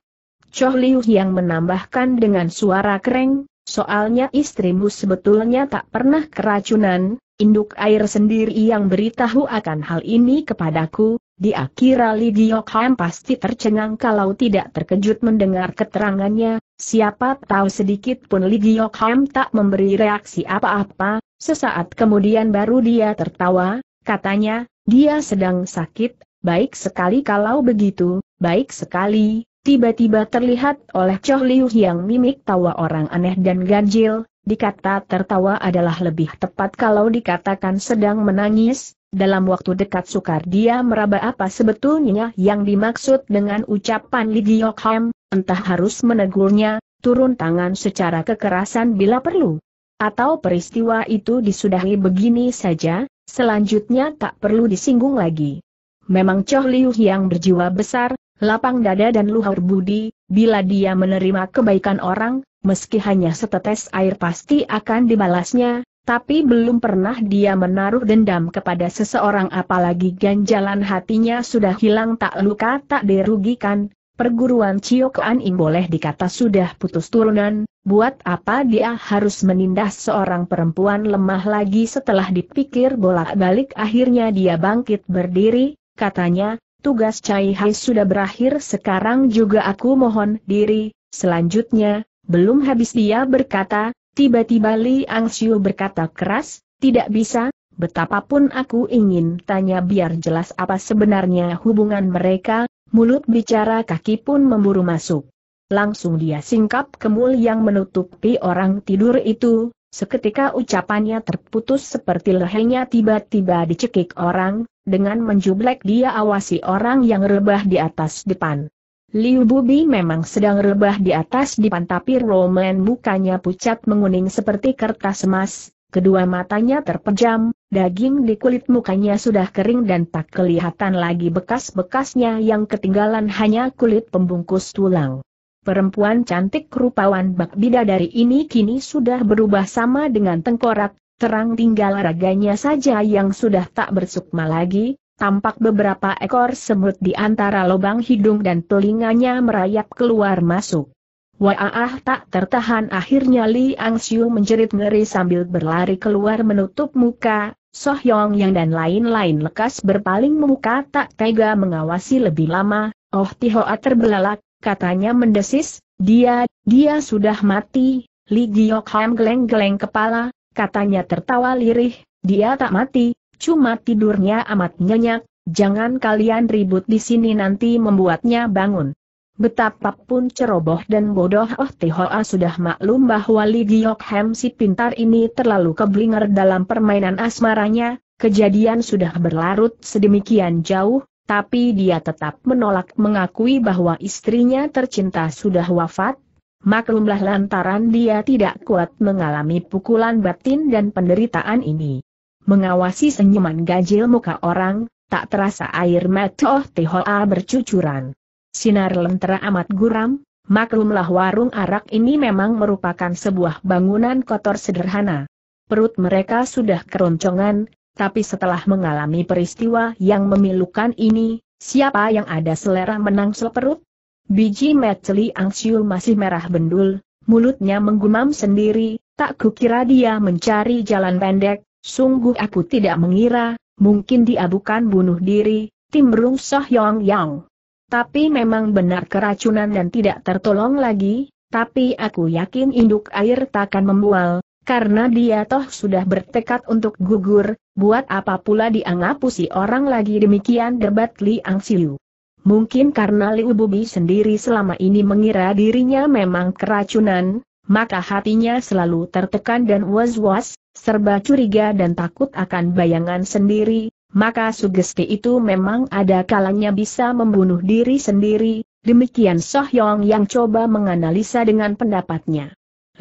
S1: Choh Liu yang menambahkan dengan suara kering, Soalnya istrimu sebetulnya tak pernah keracunan, induk air sendiri yang beritahu akan hal ini kepadaku, Di kira Lidiok Ham pasti tercengang kalau tidak terkejut mendengar keterangannya, siapa tahu sedikit pun Lidiok Ham tak memberi reaksi apa-apa, sesaat kemudian baru dia tertawa, katanya, dia sedang sakit, baik sekali kalau begitu, baik sekali, Tiba-tiba terlihat oleh Choh Liu yang mimik tawa orang aneh dan ganjil, dikata tertawa adalah lebih tepat kalau dikatakan sedang menangis, dalam waktu dekat sukar dia meraba apa sebetulnya yang dimaksud dengan ucapan Li Gyokham, entah harus menegurnya, turun tangan secara kekerasan bila perlu. Atau peristiwa itu disudahi begini saja, selanjutnya tak perlu disinggung lagi. Memang Choh Liu yang berjiwa besar, lapang dada dan luhur budi, bila dia menerima kebaikan orang, meski hanya setetes air pasti akan dibalasnya, tapi belum pernah dia menaruh dendam kepada seseorang apalagi ganjalan hatinya sudah hilang tak luka tak dirugikan, perguruan Ciokoan Im boleh dikata sudah putus turunan, buat apa dia harus menindas seorang perempuan lemah lagi setelah dipikir bolak-balik akhirnya dia bangkit berdiri, katanya, tugas Cai Hai sudah berakhir sekarang juga aku mohon diri, selanjutnya, belum habis dia berkata, tiba-tiba Li Xiu berkata keras, tidak bisa, betapapun aku ingin tanya biar jelas apa sebenarnya hubungan mereka, mulut bicara kaki pun memburu masuk. Langsung dia singkap kemul yang menutupi orang tidur itu, Seketika ucapannya terputus seperti lehernya tiba-tiba dicekik orang, dengan menjublek dia awasi orang yang rebah di atas depan. Liu Bubi memang sedang rebah di atas depan tapi Roman mukanya pucat menguning seperti kertas emas, kedua matanya terpejam, daging di kulit mukanya sudah kering dan tak kelihatan lagi bekas-bekasnya yang ketinggalan hanya kulit pembungkus tulang perempuan cantik rupawan bak bidadari ini kini sudah berubah sama dengan tengkorak, terang tinggal raganya saja yang sudah tak bersukma lagi, tampak beberapa ekor semut di antara lubang hidung dan telinganya merayap keluar masuk. Waah tak tertahan akhirnya Li Siu menjerit ngeri sambil berlari keluar menutup muka, Soh Yong Yang dan lain-lain lekas berpaling muka tak tega mengawasi lebih lama, Oh Tihoa terbelalak, katanya mendesis, dia, dia sudah mati, Li ham geleng-geleng kepala, katanya tertawa lirih, dia tak mati, cuma tidurnya amat nyenyak, jangan kalian ribut di sini nanti membuatnya bangun. Betapapun ceroboh dan bodoh Oh Tihoa sudah maklum bahwa Li ham si pintar ini terlalu keblinger dalam permainan asmaranya, kejadian sudah berlarut sedemikian jauh, tapi dia tetap menolak mengakui bahwa istrinya tercinta sudah wafat. Maklumlah lantaran dia tidak kuat mengalami pukulan batin dan penderitaan ini. Mengawasi senyuman gajil muka orang, tak terasa air mata Oh tehoa bercucuran. Sinar lentera amat guram, maklumlah warung arak ini memang merupakan sebuah bangunan kotor sederhana. Perut mereka sudah keroncongan, tapi setelah mengalami peristiwa yang memilukan ini, siapa yang ada selera menang seperut? Biji Metli Angsiul masih merah bendul, mulutnya menggumam sendiri, tak kukira dia mencari jalan pendek, sungguh aku tidak mengira, mungkin dia bukan bunuh diri, timbrung Yong Yong. Tapi memang benar keracunan dan tidak tertolong lagi, tapi aku yakin induk air takkan membual, karena dia toh sudah bertekad untuk gugur, buat apa pula dianggap si orang lagi demikian debat ang Siu. Mungkin karena Liu Bubi sendiri selama ini mengira dirinya memang keracunan, maka hatinya selalu tertekan dan was-was, serba curiga dan takut akan bayangan sendiri, maka sugesti itu memang ada kalanya bisa membunuh diri sendiri, demikian Soh Yong yang coba menganalisa dengan pendapatnya.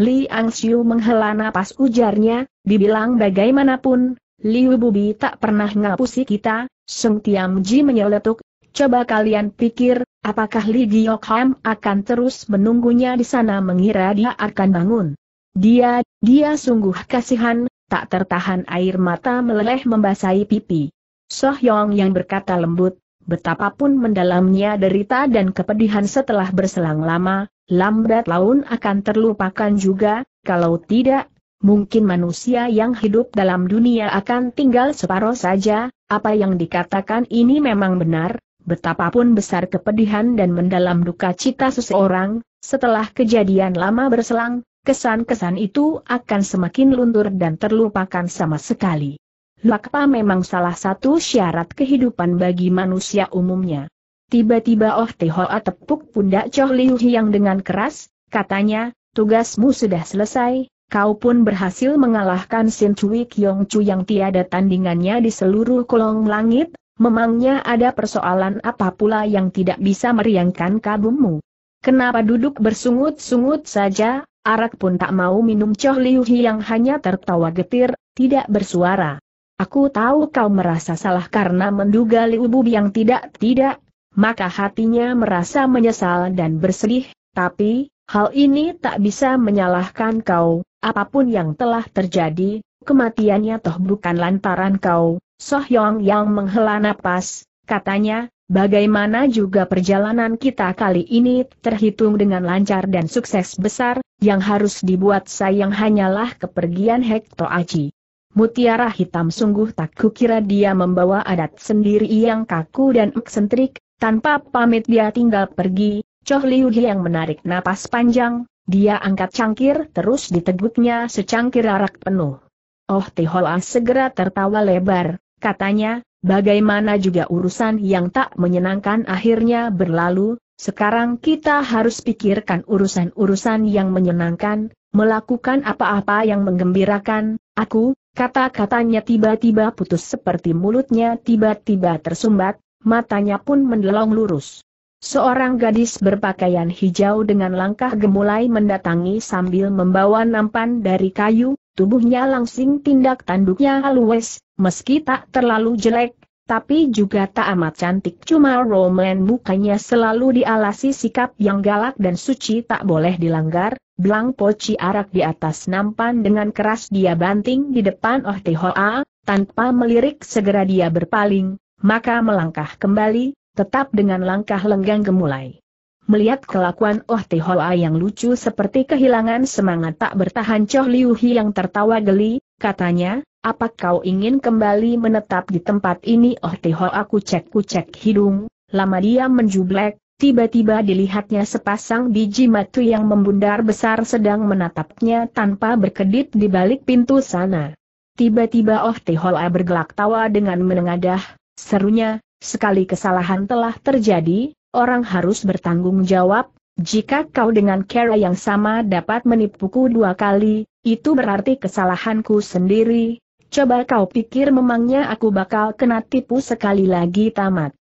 S1: Li Angxiu menghela napas ujarnya, dibilang bagaimanapun, Liu Bubi tak pernah ngapusi kita, Sung Tiam Ji menyeletuk, coba kalian pikir, apakah Li Gyokham akan terus menunggunya di sana mengira dia akan bangun. Dia, dia sungguh kasihan, tak tertahan air mata meleleh membasahi pipi. Soh Yong yang berkata lembut, Betapapun mendalamnya derita dan kepedihan setelah berselang lama, lambat laun akan terlupakan juga, kalau tidak, mungkin manusia yang hidup dalam dunia akan tinggal separuh saja, apa yang dikatakan ini memang benar, betapapun besar kepedihan dan mendalam duka cita seseorang, setelah kejadian lama berselang, kesan-kesan itu akan semakin luntur dan terlupakan sama sekali. Lakpa memang salah satu syarat kehidupan bagi manusia umumnya. Tiba-tiba Oh Tehoa tepuk pundak Choh Liu Hiang dengan keras, katanya, tugasmu sudah selesai, kau pun berhasil mengalahkan Sin Cui Kiong Chu yang tiada tandingannya di seluruh kolong langit, memangnya ada persoalan apa pula yang tidak bisa meriangkan kabummu. Kenapa duduk bersungut-sungut saja, arak pun tak mau minum Choh Liu Hiang hanya tertawa getir, tidak bersuara. Aku tahu kau merasa salah karena menduga Liu yang tidak-tidak, maka hatinya merasa menyesal dan bersedih, tapi, hal ini tak bisa menyalahkan kau, apapun yang telah terjadi, kematiannya toh bukan lantaran kau, Sohyong yang menghela napas, katanya, bagaimana juga perjalanan kita kali ini terhitung dengan lancar dan sukses besar, yang harus dibuat sayang hanyalah kepergian Hekto Aji. Mutiara hitam sungguh tak kukira dia membawa adat sendiri yang kaku dan eksentrik, tanpa pamit dia tinggal pergi, Choh Liu yang menarik napas panjang, dia angkat cangkir terus diteguknya secangkir arak penuh. Oh Tihola segera tertawa lebar, katanya, bagaimana juga urusan yang tak menyenangkan akhirnya berlalu, sekarang kita harus pikirkan urusan-urusan yang menyenangkan, melakukan apa-apa yang menggembirakan, aku, Kata-katanya tiba-tiba putus seperti mulutnya tiba-tiba tersumbat, matanya pun mendelong lurus. Seorang gadis berpakaian hijau dengan langkah gemulai mendatangi sambil membawa nampan dari kayu, tubuhnya langsing tindak tanduknya halus, meski tak terlalu jelek, tapi juga tak amat cantik. Cuma Roman mukanya selalu dialasi sikap yang galak dan suci tak boleh dilanggar, Blang poci arak di atas nampan dengan keras dia banting di depan Oh Hoa, tanpa melirik segera dia berpaling, maka melangkah kembali, tetap dengan langkah lenggang gemulai. Melihat kelakuan Oh Hoa yang lucu seperti kehilangan semangat tak bertahan Choh Liu Hi yang tertawa geli, katanya, apa kau ingin kembali menetap di tempat ini Oh Hoa kucek-kucek hidung, lama dia menjublek, Tiba-tiba dilihatnya sepasang biji mata yang membundar besar sedang menatapnya tanpa berkedip di balik pintu sana. Tiba-tiba Oh Halla bergelak tawa dengan menengadah, serunya, sekali kesalahan telah terjadi, orang harus bertanggung jawab, jika kau dengan cara yang sama dapat menipuku dua kali, itu berarti kesalahanku sendiri, coba kau pikir memangnya aku bakal kena tipu sekali lagi tamat.